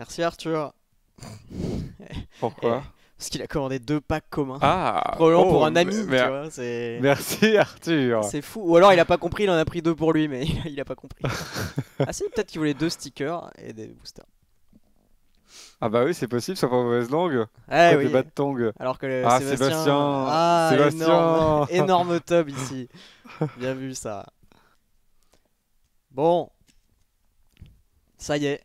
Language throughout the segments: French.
Merci Arthur. Pourquoi eh, Parce qu'il a commandé deux packs communs. Ah Probablement pour oh, un ami, tu vois, Merci Arthur C'est fou. Ou alors il a pas compris, il en a pris deux pour lui, mais il a, pas compris. ah si, peut-être qu'il voulait deux stickers et des boosters. Ah bah oui, c'est possible, ça en mauvaise langue. Ah, oui. Des de tongue. Alors que ah, Sébastien. Ah, Énorme, énorme ici. Bien vu ça. Bon. Ça y est.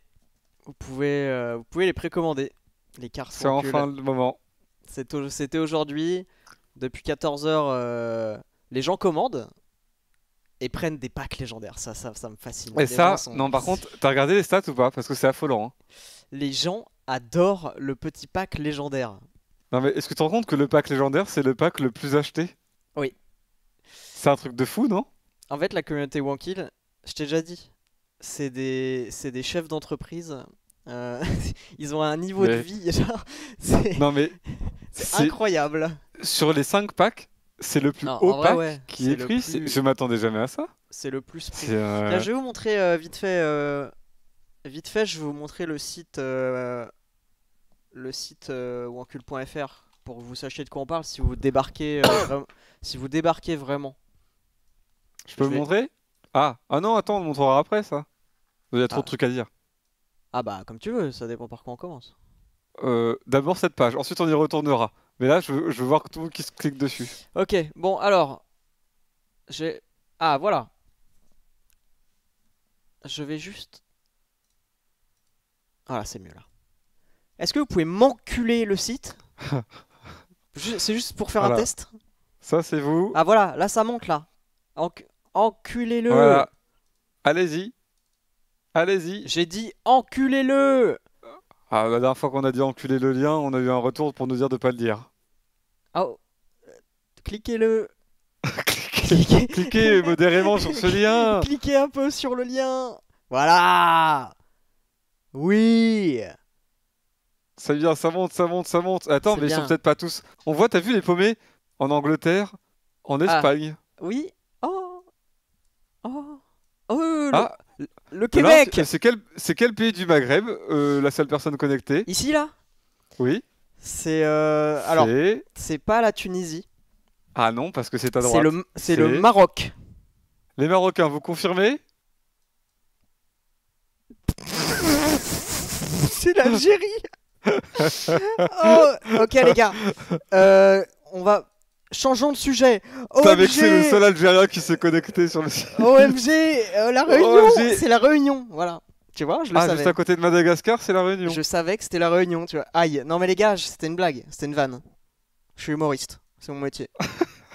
Vous pouvez, euh, vous pouvez les précommander. Les cartes C'est enfin le moment. C'était aujourd'hui. Depuis 14h, euh, les gens commandent et prennent des packs légendaires. Ça, ça, ça me fascine. Et ça, non, par contre, t'as regardé les stats ou pas Parce que c'est affolant. Hein. Les gens adorent le petit pack légendaire. mais est-ce que tu te rends compte que le pack légendaire, c'est le pack le plus acheté Oui. C'est un truc de fou, non En fait, la communauté Wankill, je t'ai déjà dit, c'est des, des chefs d'entreprise euh, ils ont un niveau de vie, genre, c'est incroyable. Sur les 5 packs, c'est le plus haut pack qui est, pris. Je m'attendais jamais à ça. C'est le plus pris. Euh, je vais vous montrer euh, vite fait. Vite fait, je vais vous montrer le site, le site wankul.fr pour que vous sachiez de quoi on parle si vous débarquez, vraiment... si vous débarquez vraiment. Je peux vous montrer ah. ah non, attends, on le montrera après ça. Il y a trop ah. de trucs à dire. Ah bah comme tu veux, ça dépend par quoi on commence. Euh, d'abord cette page, ensuite on y retournera. Mais là, je, veux, voir tout le monde qui se clique dessus. Ok, bon alors... J'ai... Ah voilà. Je vais juste... Voilà, c'est mieux là. Est-ce que vous pouvez m'enculer le site C'est juste pour faire un test Ça, c'est vous. Ah voilà, là ça monte là. Enculé Enculez-le. Allez-y. Allez-y. J'ai dit enculez-le Ah, la dernière fois qu'on a dit enculez le lien, on a eu un retour pour nous dire de pas le dire. Oh. Euh, cliquez-le. Cliquez, modérément sur ce lien. Cliquez un peu sur le lien. Voilà. Oui. Ça vient, ça monte, ça monte, ça monte. Attends, mais ils sont peut-être pas tous. On voit, t'as vu les paumés en Angleterre, en ah. Espagne. Oui. Oh. Oh. Oh. Ah. Le Québec C'est quel, pays du Maghreb, euh, la seule personne connectée Ici, là Oui. C'est. Euh, alors, c'est pas la Tunisie. Ah non, parce que c'est à droite. C'est le, Maroc. Les Marocains, vous confirmez C'est l'Algérie oh, Ok, les gars. Euh, on va Changeons de sujet. OMG... c'est le seul Algérien qui s'est connecté sur le site. OMG, euh, la Réunion, c'est la Réunion, voilà. Tu vois, je le ah, juste à côté de Madagascar, c'est la Réunion. Je savais que c'était la Réunion, tu vois. Aïe, non mais les gars, c'était une blague, c'était une vanne. Je suis humoriste, c'est mon métier.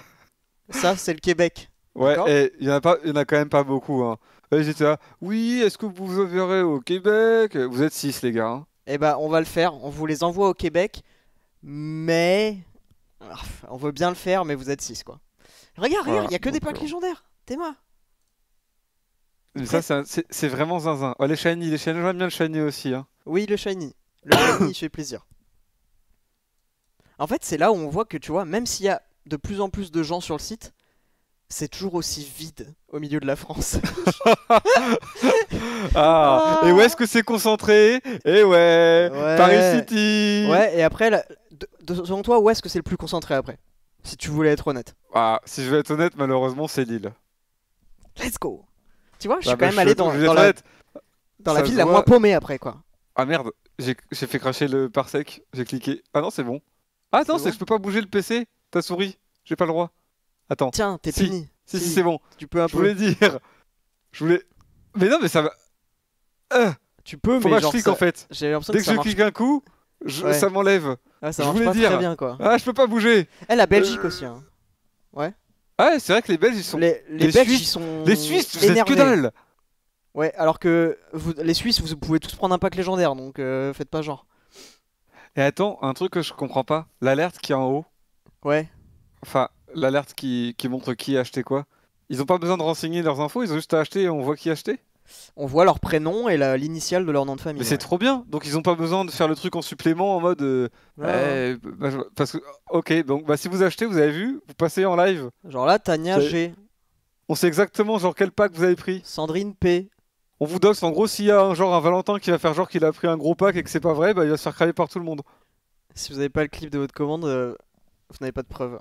Ça, c'est le Québec. Ouais, il y en a quand même pas beaucoup. Hein. J'étais là, oui, est-ce que vous vous enverrez au Québec Vous êtes 6 les gars. Hein. Eh ben, on va le faire. On vous les envoie au Québec, mais ah, on veut bien le faire, mais vous êtes 6 quoi. Regarde, regarde, il n'y a que des packs euh, légendaires. moi. Mais ça, c'est vraiment zinzin. Oh, les shiny, les shiny, j'aime bien le shiny aussi. Hein. Oui, le shiny. Le shiny fait plaisir. En fait, c'est là où on voit que, tu vois, même s'il y a de plus en plus de gens sur le site, c'est toujours aussi vide au milieu de la France. Ah, et où est-ce que c'est concentré Et eh ouais, Paris City Ouais, et après, selon toi, où est-ce que c'est le plus concentré après Si tu voulais être honnête. Ah, si je veux être honnête, malheureusement, c'est Lille. Let's go Tu vois, je suis ah, quand bah, même allé dans, dans, la, dans la ville la moins paumée après, quoi. Ah merde, j'ai fait cracher le parsec, j'ai cliqué. Ah non, c'est bon. Ah non, c'est que je peux pas bouger le PC, ta souris, j'ai pas le droit. Attends. Tiens, t'es fini. Si, si, c'est bon. Tu peux un Je voulais dire. Je voulais. Mais non, mais ça va. Euh. Tu peux, mais. Faut que je clique en fait. Dès que, je clique un coup, ça m'enlève. Ah, ça je Très bien, quoi. Ah, je peux pas bouger. Eh, la Belgique euh. aussi. Hein. Ouais. Ah, c'est vrai que les Belges ils sont. Les, Suisses, ils sont. Les Suisses, vous que dalle. Ouais, alors que vous, les Suisses, vous pouvez tous prendre un pack légendaire, donc euh, faites pas genre. Et attends, un truc que je comprends pas, l'alerte qui est en haut. Ouais. Enfin, l'alerte qui, qui montre qui a acheté quoi. Ils ont pas besoin de renseigner leurs infos, ils ont juste à acheter et on voit qui a acheté on voit leur prénom et l'initiale de leur nom de famille. Mais c'est trop bien. Donc ils ont pas besoin de faire le truc en supplément en mode. Euh, eh, bah, parce que ok donc bah, si vous achetez vous avez vu vous passez en live. Genre là Tania G. On sait exactement genre quel pack vous avez pris. Sandrine P. On vous doxe en gros s'il y a un genre un Valentin qui va faire genre qu'il a pris un gros pack et que c'est pas vrai bah il va se faire craver par tout le monde. Si vous n'avez pas le clip de votre commande euh, vous n'avez pas de preuve.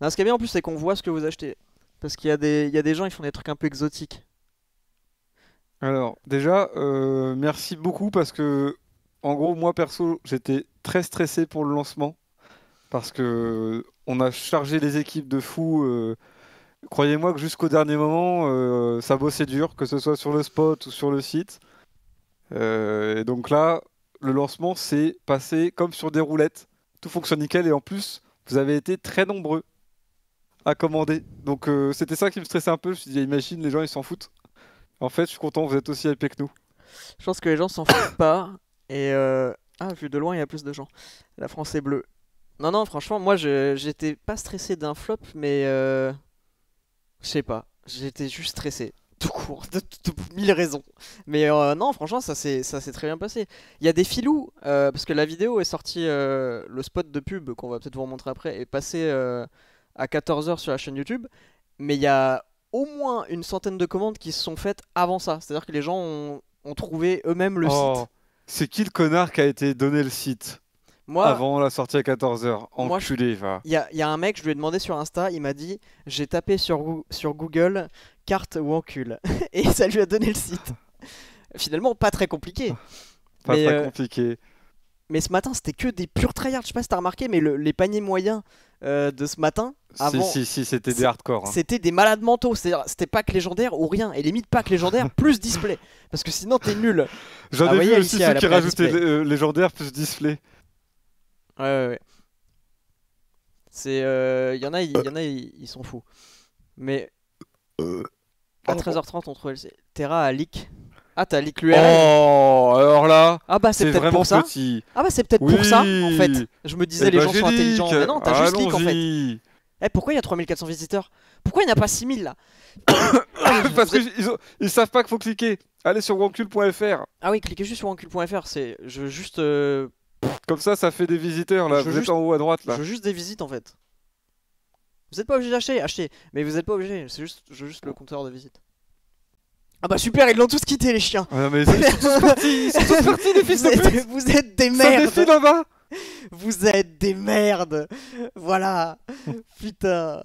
non, ce qui est bien en plus c'est qu'on voit ce que vous achetez parce qu'il y, y a des gens ils font des trucs un peu exotiques. Alors, déjà, euh, merci beaucoup parce que, en gros, moi perso, j'étais très stressé pour le lancement parce que on a chargé les équipes de fous. Euh, croyez-moi que jusqu'au dernier moment, euh, ça bossait dur, que ce soit sur le spot ou sur le site. et donc là, le lancement s'est passé comme sur des roulettes. Tout fonctionne nickel et en plus, vous avez été très nombreux à commander. Donc c'était ça qui me stressait un peu. Je me suis imagine, les gens ils s'en foutent. En fait, je suis content, vous êtes aussi hypé que nous. Je pense que les gens s'en foutent pas. Et euh, ah, vu de loin, il y a plus de gens. La France est bleue. Non, non, franchement, moi, j'étais pas stressé d'un flop, mais euh, je sais pas. J'étais juste stressé, tout court, de, mille raisons. Mais euh, non, franchement, ça s'est très bien passé. Il y a des filous, parce que la vidéo est sortie, le spot de pub qu'on va peut-être vous montrer après, est passé à 14h sur la chaîne YouTube. Mais il y a au moins une centaine de commandes qui se sont faites avant ça. C'est-à-dire que les gens ont, trouvé eux-mêmes le oh. site. C'est qui le connard qui a été donné le site moi, avant la sortie à 14h Enculé, va. Il y, a un mec, je lui ai demandé sur Insta, il m'a dit J'ai tapé sur, sur Google carte ou encul. Et ça lui a donné le site. Finalement, pas très compliqué. pas très euh, compliqué. Mais ce matin, c'était que des purs tryhards. Je sais pas si as remarqué, mais les paniers moyens euh, de ce matin. Avant, si, si, c'était des hardcore. Hein. C'était des malades mentaux. C'était pack légendaire ou rien. Et limite pack légendaire plus display. Parce que sinon, t'es nul. J'en ah ai vu aussi ceux qui rajoutaient euh, légendaire plus display. Ouais, ouais, C'est. Il euh, y en a, il y en a ils sont fous. Mais. À 13h30, on trouve Terra à leak. Ah, t'as l'IQL. Oh, alors là. Ah, bah, c'est peut-être pour ça. Ah, bah, c'est peut-être pour ça, en fait. Je me disais, eh les bah, gens sont intelligents. Mais non, t'as juste leak, en fait. Eh, pourquoi il y a 3400 visiteurs Pourquoi il n'y en a pas 6000 là Parce qu'ils ils, savent pas qu'il faut cliquer. Allez sur wankul.fr Ah, oui, cliquez juste sur wankul.fr C'est. Je veux juste. Euh, Comme ça, ça fait des visiteurs là. vous êtes en haut à droite là. Je veux juste des visites en fait. Vous n'êtes pas obligé d'acheter, acheter. Mais vous n'êtes pas obligé. C'est juste, je juste le compteur de visite. Ah bah super, ils l'ont tous quitté les chiens. ils sont partis, ils sont vous Êtes, des merdes. Vous êtes des merdes. Voilà. Putain.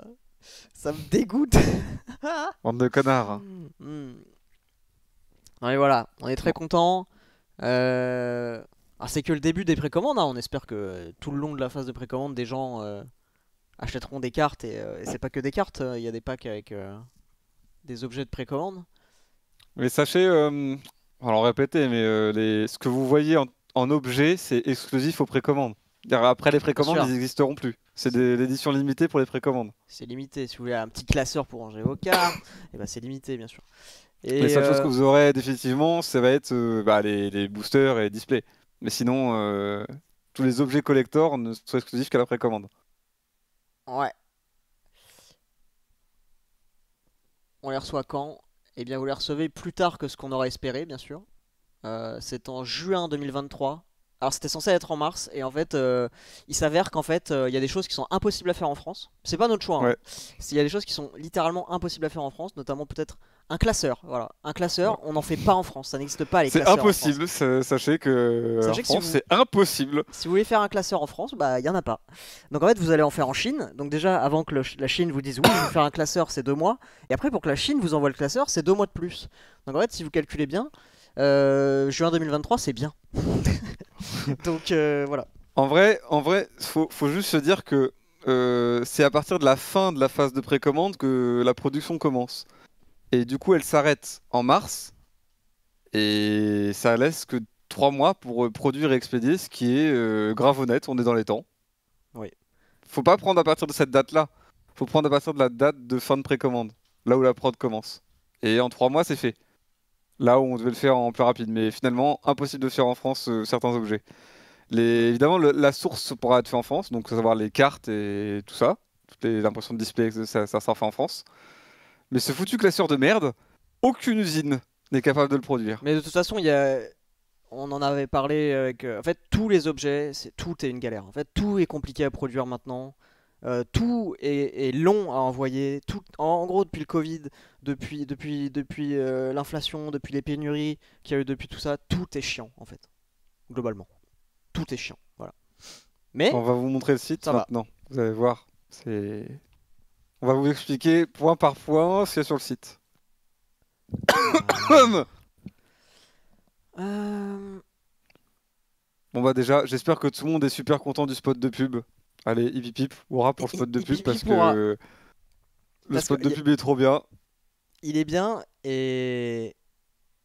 Ça me dégoûte. Bande de connards. Mm, mm. voilà, on est très content euh, ah, c'est que le début des précommandes. Hein. On espère que tout le long de la phase de précommande, des gens euh, achèteront des cartes. Et, euh, et c'est pas que des cartes. Hein. Il y a des packs avec des objets de précommande. Mais sachez, euh, alors répéter, mais euh, ce que vous voyez en, objet, c'est exclusif aux précommandes. Après les précommandes, ils n'existeront plus. C'est l'édition limitée pour les précommandes. C'est limité. Si vous voulez un petit classeur pour ranger vos cartes, et eh ben c'est limité, bien sûr. Et la seule chose euh, que vous aurez définitivement, ça va être euh, bah, les, boosters et les displays. Mais sinon, tous les objets collector ne sont exclusifs qu'à la précommande. Ouais. On les reçoit quand et eh bien, vous les recevez plus tard que ce qu'on aurait espéré, bien sûr. Euh, c'est en juin 2023. Alors, c'était censé être en mars, et en fait, euh, il s'avère qu'en fait, euh, il y a des choses qui sont impossibles à faire en France. C'est pas notre choix. Hein. Il y a des choses qui sont littéralement impossibles à faire en France, notamment peut-être un classeur, voilà. Un classeur, on n'en fait pas en France, ça n'existe pas les classeurs. C'est impossible, sachez que euh, France, c'est impossible. Si vous voulez faire un classeur en France, bah il y en a pas. Donc en fait, vous allez en faire en Chine. Donc déjà avant que la Chine vous dise oui, vous faire un classeur, c'est deux mois. Et après pour que la Chine vous envoie le classeur, c'est deux mois de plus. Donc en fait, si vous calculez bien, euh, juin 2023, c'est bien. Donc euh, voilà. En vrai, en vrai, faut, juste se dire que c'est à partir de la fin de la phase de précommande que la production commence. Et du coup, elle s'arrête en mars. Et ça laisse que trois mois pour euh, produire et expédier, ce qui est euh, grave honnête. On est dans les temps. Oui. Faut pas prendre à partir de cette date-là. Faut prendre à partir de la date de fin de précommande, là où la prod commence. Et en trois mois, c'est fait. Là où on devait le faire en plus rapide. Mais finalement, impossible de faire en France euh, certains objets. Les... Évidemment, la source pourra être faite en France, donc savoir les cartes et tout ça. Toutes les impressions de display, ça, ça sera fait en France mais ce foutu classeur de merde, aucune usine n'est capable de le produire. Mais de toute façon, il y a... on en avait parlé avec. Euh, en fait, tous les objets, c'est tout est une galère. En fait, tout est compliqué à produire maintenant. Euh, tout est, long à envoyer. Tout, en, gros, depuis le Covid, depuis, depuis, euh, l'inflation, depuis les pénuries qu'il y a eu depuis tout ça, tout est chiant en fait. Globalement, tout est chiant. Voilà. Mais on va vous montrer le site maintenant. Vous allez voir, c'est on va vous expliquer point par point ce qu'il y a sur le site. Euh. Bon bah déjà, j'espère que tout le monde est super content du spot de pub. Allez, Ivy Pip, aura pour le spot de pub parce que le spot de pub est trop bien. Il est bien et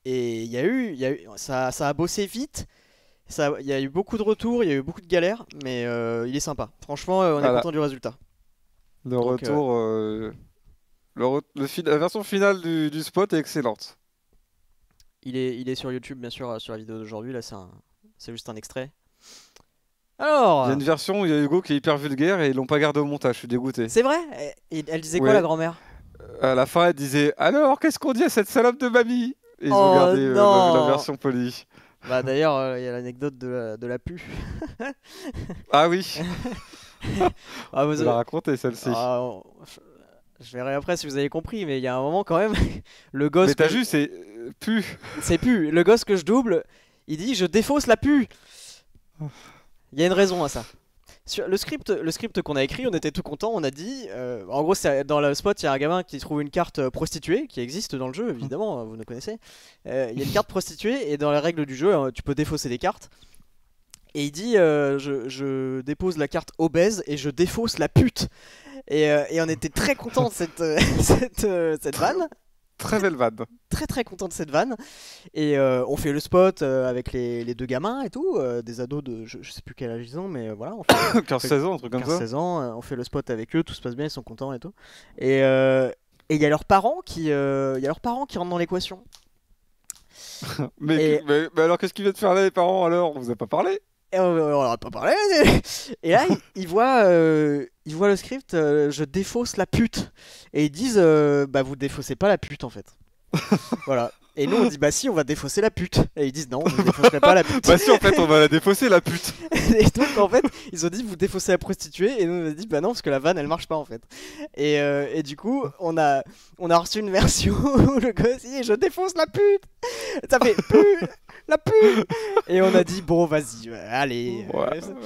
et il y a eu, y a ça, ça, a bossé vite. Il y a eu beaucoup de retours, il y a eu beaucoup de galères, mais euh, il est sympa. Franchement, euh, on est content du résultat. Le retour. Euh, la version finale du, spot est excellente. Il est, il est sur YouTube, bien sûr, euh, sur la vidéo d'aujourd'hui. Là, c'est un... juste un extrait. Alors Il y a une version où il y a Hugo qui est hyper vulgaire et ils l'ont pas gardé au montage, je suis dégoûté. C'est vrai et Elle disait quoi la grand-mère euh, À la fin, elle disait Alors, qu'est-ce qu'on dit à cette salope de mamie Et ils ont oh gardé la, version polie. Bah d'ailleurs, il y a l'anecdote de, la, de la pu. ah oui ah, vous, raconter celle-ci. Ah, je verrai après si vous avez compris, mais il y a un moment quand même, le gosse. Mais t'as c'est euh, pu. C'est pu. Le gosse que je double, il dit je défausse la pu. Il y a une raison à ça. le script, le script qu'on a écrit, on était tout content. On a dit, euh, en gros, dans le spot, il y a un gamin qui trouve une carte euh, prostituée qui existe dans le jeu, évidemment, vous nous connaissez. Il y a une carte prostituée et dans les règles du jeu, tu peux défausser des cartes et il dit euh, je, je, dépose la carte obèse et je défausse la pute. Et, euh, et on était très content de cette, euh, cette, cette vanne. Très belle vanne. très très content de cette vanne. Et on fait le spot avec les, les, deux gamins et tout, des ados de je, ne sais plus quel âge ils ont, mais voilà. 15-16 ans, un truc comme 15, ça. 16 ans, on fait le spot avec eux, tout se passe bien, ils sont contents et tout. Et il y a leurs parents qui, y a leurs parents qui rentrent dans l'équation. mais, mais, alors qu'est-ce qu'ils viennent faire là les parents alors On vous a pas parlé et on, pas parlé. Et là, ils, voient, euh, le script, euh, je défausse la pute. Et ils disent, euh, bah vous défaussez pas la pute en fait. voilà. Et nous on dit, bah si, on va défausser la pute. Et ils disent, non, ne défausserait pas la pute. bah si, en fait, on va la défausser la pute. et donc en fait, ils ont dit, vous défaussez la prostituée. Et nous on a dit, bah non, parce que la vanne elle marche pas en fait. Et, du coup, on a, on a reçu une version où le gosse dit, je défausse la pute. Ça fait pute la pu Et on a dit bon vas-y, euh, allez.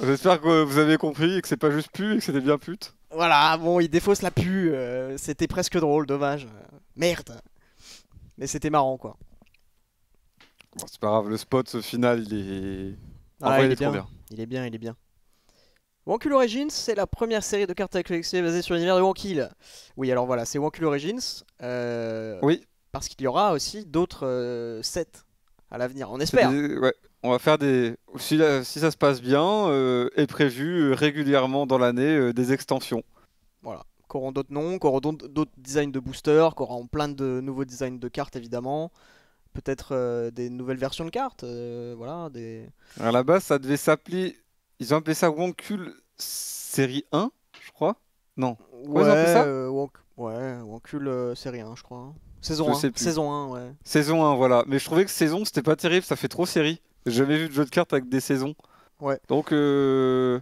J'espère que vous avez compris et que c'est pas juste pu et que c'était bien pute. Voilà, bon, il défausse la pu, euh, c'était presque drôle, dommage. Merde. Mais c'était marrant quoi. Bon, c'est pas grave, le spot ce final il est. Ah, il, est, bien. Il est bien, il est bien. Wankul Origins, c'est la première série de cartes à collectionner basée sur l'univers de Wankil. Oui, alors voilà, c'est Wankul Origins. Euh, oui. Parce qu'il y aura aussi d'autres sets à l'avenir, on espère. On va faire des. Si, ça se passe bien, euh, est prévu euh, régulièrement dans l'année euh, des extensions. Voilà. Qu'auront d'autres noms, qu'auront d'autres designs de boosters, qu'auront plein de nouveaux designs de cartes évidemment. Peut-être des nouvelles versions de cartes. voilà. Des... à la base, ça devait s'appeler. Ils ont appelé ça Wankul série 1, je crois. Non. Ouais, Wankul ouais série 1, je crois. Hein. Saison 1. Saison 1, ouais. Saison voilà. Mais je trouvais que saison, c'était pas terrible, ça fait trop série. J'ai jamais vu de jeu de cartes avec des saisons. Ouais. Donc, euh...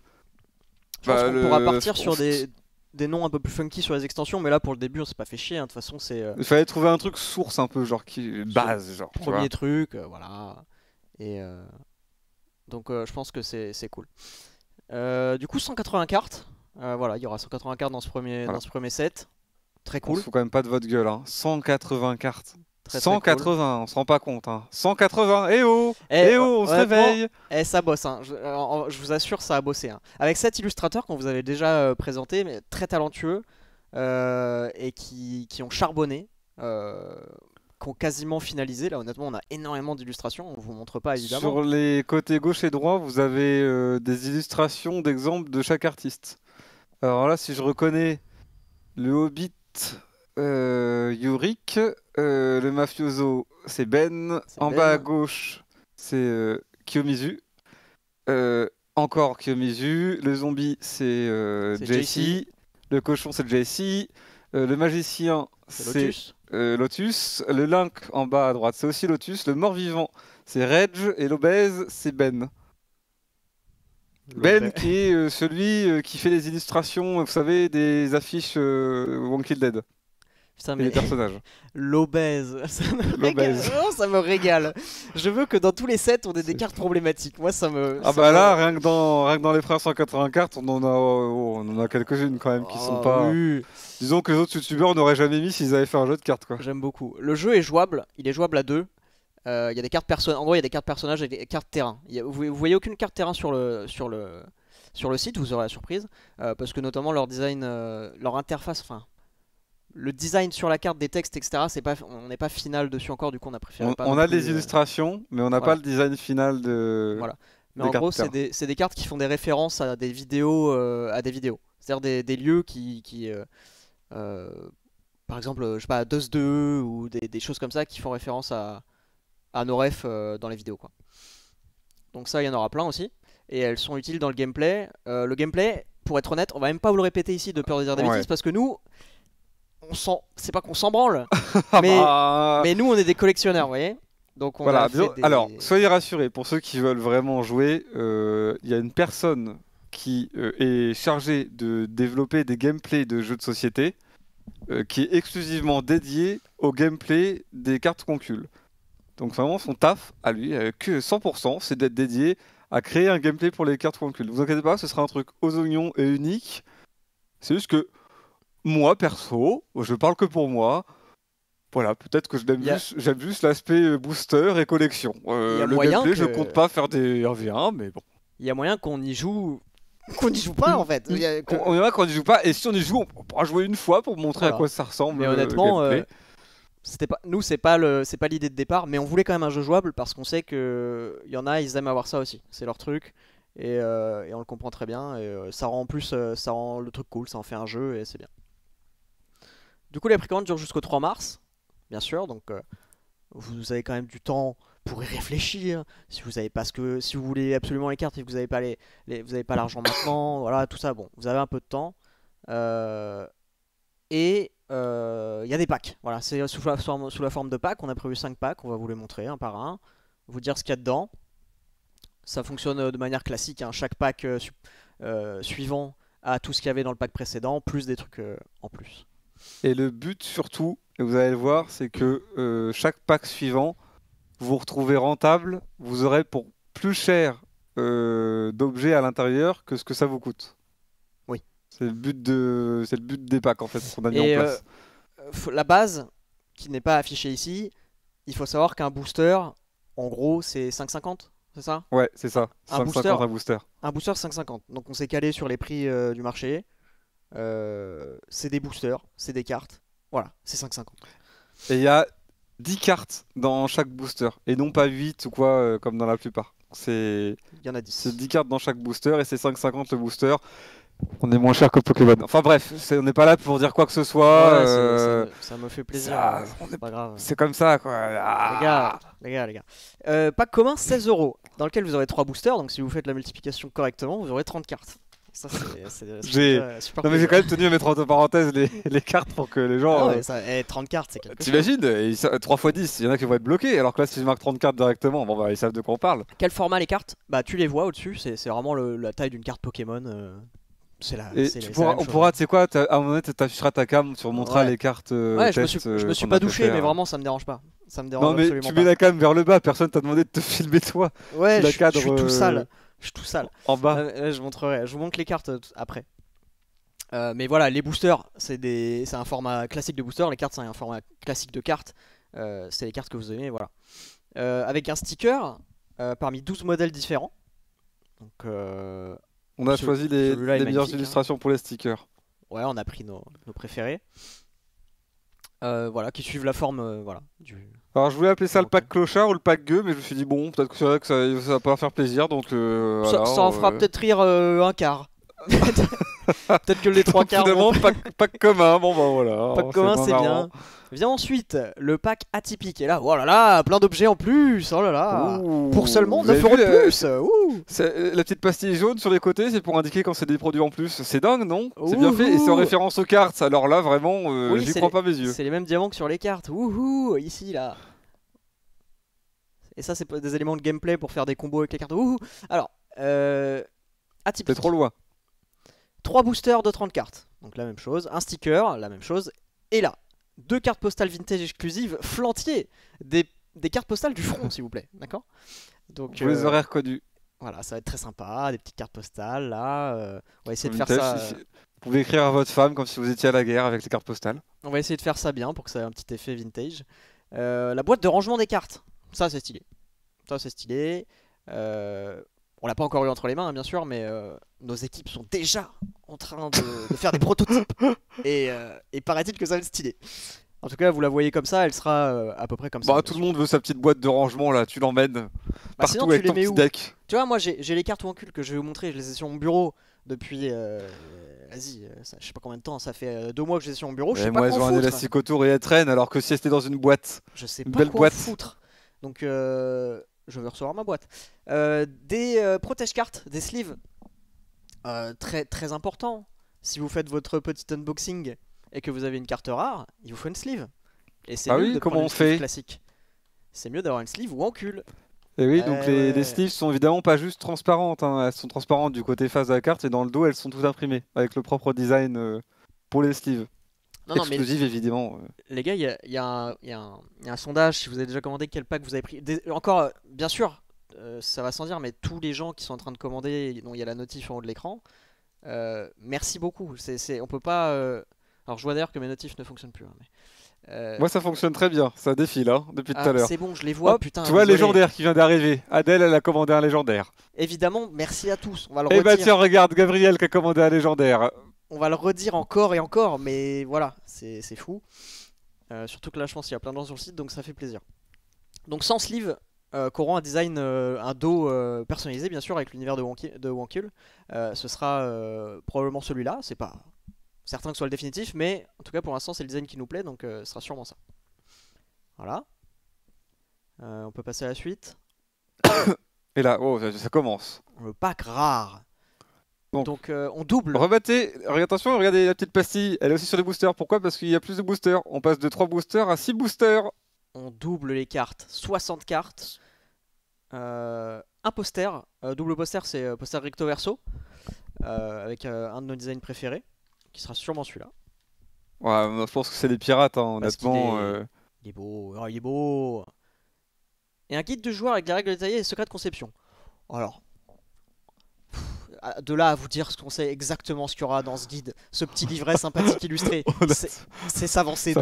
Je bah, on pourra partir sur des, des noms un peu plus funky sur les extensions, mais là pour le début on s'est pas fait chier, hein. de toute façon c'est... Euh, il fallait trouver un truc source un peu, genre qui... base, genre. Premier truc, euh, voilà. Et euh... Donc euh, je pense que c'est cool. du coup 180 cartes, voilà, il y aura 180 cartes dans ce premier, dans ce premier set. Très cool. faut quand même pas de votre gueule. Hein. 180 cartes. 180, on se rend pas compte. Hein. 180, eh oh, eh, eh, oh, on se réveille. Et eh, ça bosse, hein. Euh, je, vous assure, ça a bossé. Hein. Avec cet illustrateur qu'on vous avait déjà euh, présenté, mais très talentueux, euh, et qui, qui, ont charbonné, euh, quasiment finalisé. Là, honnêtement, on a énormément d'illustrations, on vous montre pas évidemment. Sur les côtés gauche et droit, vous avez des illustrations d'exemples de chaque artiste. Alors là, si je reconnais le Hobbit euh, Yurik. Euh, le mafioso, c'est Ben. En bas ben. à gauche, c'est euh, Kiyomizu. encore Kiyomizu. Le zombie, c'est Jesse. Le cochon, c'est Jesse. le magicien, c'est Lotus. Le lynx en bas à droite, c'est aussi Lotus. Le mort-vivant, c'est Reg. Et l'obèse, c'est Ben. Ben, qui est euh, celui euh, qui fait les illustrations, vous savez, des affiches euh, Kill Dead. Putain, mais... les personnages. L'obèse. Ça, me régale. Je veux que dans tous les sets, on ait des cartes problématiques. Moi, ça me. Ah, bah là, rien que, dans, dans les frères 180 cartes, on en a, oh, on a quelques-unes quand même qui sont ah pas. Disons que les autres youtubeurs n'auraient jamais mis s'ils avaient fait un jeu de cartes, quoi. J'aime beaucoup. Le jeu est jouable. Il est jouable à deux il euh, y a des cartes perso En gros, il y a des cartes personnages et des cartes terrain. vous, voyez aucune carte terrain sur le, sur le, sur le site, vous aurez la surprise. Euh, parce que notamment leur design, euh, leur interface, enfin. Le design sur la carte des textes, etc., c'est pas, on n'est pas final dessus encore, du coup on a préféré on, pas on a des illustrations, mais on n'a pas le design final de. Voilà. Mais en gros, c'est des, cartes qui font des références à des vidéos, à des vidéos. C'est-à-dire des, lieux qui, qui par exemple, je sais pas, Dust 2 ou des choses comme ça qui font référence à, à nos refs euh, dans les vidéos. Quoi. Donc ça, il y en aura plein aussi. Et elles sont utiles dans le gameplay. Euh, le gameplay, pour être honnête, on va même pas vous le répéter ici de peur de dire des bêtises parce que nous, on sent c'est pas qu'on s'en branle, ah bah. mais, nous on est des collectionneurs, vous voyez. Donc on Alors soyez rassurés pour ceux qui veulent vraiment jouer, euh, il y a une personne qui est chargée de développer des gameplays de jeux de société qui est exclusivement dédié au gameplay des cartes concules. Donc vraiment, son taf à lui, euh, que 100%, c'est d'être dédié à créer un gameplay pour les cartes Vous Ne vous inquiétez pas, ce sera un truc aux oignons et unique. C'est juste que moi, perso, je parle que pour moi. Voilà, peut-être que j'aime juste, l'aspect euh, booster et collection. Euh, le gameplay, je compte pas faire des 1v1, mais bon. Il y a moyen qu'on y joue qu'on n'y joue pas en fait. Il y a... On, qu'on y joue pas, et si on y joue, on pourra jouer une fois pour montrer à quoi ça ressemble. Mais honnêtement, c'était pas nous c'est pas le c'est pas l'idée de départ mais on voulait quand même un jeu jouable parce qu'on sait que il y en a ils aiment avoir ça aussi c'est leur truc et, euh, et, on le comprend très bien euh, ça rend plus euh, ça rend le truc cool ça en fait un jeu et c'est bien du coup les précommandes durent jusqu'au 3 mars bien sûr donc vous avez quand même du temps pour y réfléchir si vous avez pas que si vous voulez absolument les cartes et que vous n'avez pas les, vous avez pas l'argent maintenant voilà tout ça bon vous avez un peu de temps et euh, il y a des packs. Voilà, c'est sous, la, forme de packs. On a prévu 5 packs, on va vous les montrer un par un, vous dire ce qu'il y a dedans. Ça fonctionne euh, de manière classique, hein. chaque pack euh, suivant a tout ce qu'il y avait dans le pack précédent, plus des trucs en plus. Et le but surtout, et vous allez le voir, c'est que chaque pack suivant, vous, vous retrouvez rentable, vous aurez pour plus cher d'objets à l'intérieur que ce que ça vous coûte. C'est le but de, c'est le but des packs en fait qu'on a mis en euh, place. la base qui n'est pas affichée ici, il faut savoir qu'un booster, en gros, c'est 5,50, c'est ça Ouais, c'est ça. Un 5,50 booster, un booster. Un booster 5,50. Donc on s'est calé sur les prix euh, du marché. Euh, c'est des boosters, c'est des cartes. Voilà, c'est 5,50. Et il y a 10 cartes dans chaque booster, et non pas 8 ou quoi, comme dans la plupart. C'est... Il y en a 10. C'est 10 cartes dans chaque booster, et c'est 5,50 le booster. On est moins cher que Pokémon. Enfin bref, on n'est pas là pour dire quoi que ce soit. Euh, ça, me fait plaisir. C'est pas grave. C'est comme ça quoi. les gars, les gars, les gars. Euh, pack commun 16 euros, dans lequel vous aurez 3 boosters. Donc si vous faites la multiplication correctement, vous aurez 30 cartes. Ça, c'est euh, super Non, mais j'ai quand même tenu à mettre entre parenthèses les, cartes pour que les gens. Ah ouais, 30 eh, cartes, c'est quelque T'imagines 3 x 10, il y en a qui vont être bloqués, alors que là, si je marque 30 cartes directement, bon, bah, ils savent de quoi on parle. Quel format les cartes Bah, tu les vois au-dessus, c'est vraiment la taille d'une carte Pokémon. La, on pourra, tu sais quoi, à un moment tu afficheras ta cam, tu remonteras les cartes. Euh, ouais, je me suis, euh, je me suis pas douché, mais vraiment ça me dérange pas. Ça me dérange non, mais tu mets la cam vers le bas, personne t'a demandé de te filmer toi. Ouais, je, suis tout euh, sale. Je suis tout sale. En bas. je montrerai, je vous montre les cartes après. mais voilà, les boosters, c'est des... un format classique de booster. Les cartes, c'est un format classique de cartes. c'est les cartes que vous aimez, voilà. avec un sticker parmi 12 modèles différents. Donc, euh, on a choisi des meilleures hein. illustrations pour les stickers. Ouais, on a pris nos, préférés. Euh, voilà, qui suivent la forme euh, voilà, du... Alors je voulais appeler ça le pack clochard ou le pack gueux, mais je me suis dit bon, peut-être que c'est vrai que ça, va pas faire plaisir, donc... Euh, ça, en euh, fera peut-être rire un quart. Peut-être que les trois quarts. Évidemment, pack, commun, bon ben voilà. Pack hein, commun, c'est bien. Vient ensuite le pack atypique. Et là, oh là là, plein d'objets en plus. Oh là là. pour seulement 9 euros de plus. Euh, la petite pastille jaune sur les côtés, c'est pour indiquer quand c'est des produits en plus. C'est dingue, non C'est bien fait. Et c'est en référence aux cartes. Alors là, vraiment, je euh, j'y crois pas mes yeux. C'est les mêmes diamants que sur les cartes. Wouhou, ici, là. Et ça, c'est des éléments de gameplay pour faire des combos avec les cartes. Ouh. Alors, euh, atypique. C'est trop loin. 3 boosters de 30 cartes, donc la même chose, un sticker, la même chose, et là, deux cartes postales vintage exclusives, flantier des, cartes postales du front, s'il vous plaît, d'accord Donc Vous les euh, aurez reconnues. Voilà, ça va être très sympa, des petites cartes postales, là, euh, on va essayer de faire ça... Vous pouvez écrire à votre femme comme si vous étiez à la guerre avec les cartes postales. On va essayer de faire ça bien pour que ça ait un petit effet vintage. Euh, la boîte de rangement des cartes, ça c'est stylé. Ça c'est stylé. Euh, on l'a pas encore eu entre les mains, hein, bien sûr, mais euh, nos équipes sont déjà en train de, faire des prototypes. Euh, et, paraît-il que ça va être stylé. En tout cas, vous la voyez comme ça, elle sera euh, à peu près comme ça. Bah, tout le monde veut sa petite boîte de rangement là, tu l'emmènes bah, partout tu avec ton petit deck. Tu vois, moi j'ai les cartes cul que je vais vous montrer, je les ai sur mon bureau depuis. Vas-y, je sais pas combien de temps, ça fait deux mois que je les ai sur mon bureau. Je moi, pas elles ont un élastique autour et elles traînent alors que si elles étaient dans une boîte. Je sais pas Belle quoi boîte. foutre. Donc je veux recevoir ma boîte. Euh, des euh, protège-cartes, des sleeves. Euh, très, très important. Si vous faites votre petit unboxing et que vous avez une carte rare, il vous faut une sleeve. Et c'est ah mieux classique. C'est mieux d'avoir une sleeve ou en cul. Et eh oui, donc les, les, sleeves sont évidemment pas juste transparentes. Hein. Elles sont transparentes du côté face de la carte et dans le dos, elles sont toutes imprimées avec le propre design pour les sleeves. Non, Exclusive, évidemment. Les gars, il y a, un sondage. Si vous avez déjà commandé, quel pack vous avez pris Encore, euh, bien sûr, euh, ça va sans dire, mais tous les gens qui sont en train de commander, dont il y a la notif en haut de l'écran, euh, merci beaucoup. C'est, on peut pas. Alors, je vois d'ailleurs que mes notifs ne fonctionnent plus. Hein, Moi, ça fonctionne très bien. Ça défile hein, depuis tout ah, à l'heure. C'est bon, je les vois. tu vois, légendaire qui vient d'arriver. Adèle, elle a commandé un légendaire. Évidemment, merci à tous. On va le eh ben, Et bah tiens, regarde, Gabriel qui a commandé un légendaire on va le redire encore et encore, mais voilà, c'est fou. Euh, surtout que là, je pense qu'il y a plein de gens sur le site, donc ça fait plaisir. Donc sans sleeve, euh, un design euh, un dos euh, personnalisé, bien sûr, avec l'univers de, Wonky, ce sera probablement celui-là. C'est pas certain que ce soit le définitif, mais en tout cas, pour l'instant, c'est le design qui nous plaît, donc ce sera sûrement ça. Voilà. on peut passer à la suite. Et là, oh, ça commence. Le pack rare. Donc euh, on double. Rebattez, attention, regardez la petite pastille, elle est aussi sur les boosters. Pourquoi Parce qu'il y a plus de boosters. On passe de 3 boosters à 6 boosters. On double les cartes, 60 cartes. Euh, un poster, euh, double poster, c'est poster recto verso, avec un de nos designs préférés, qui sera sûrement celui-là. Ouais, je pense que c'est des pirates, hein, honnêtement. Il est... beau, oh, il est beau. Et un guide de joueur avec des règles détaillées et des secrets de conception. Alors, de là à vous dire ce qu'on sait exactement ce qu'il y aura dans ce guide, ce petit livret sympathique illustré, c'est s'avancer.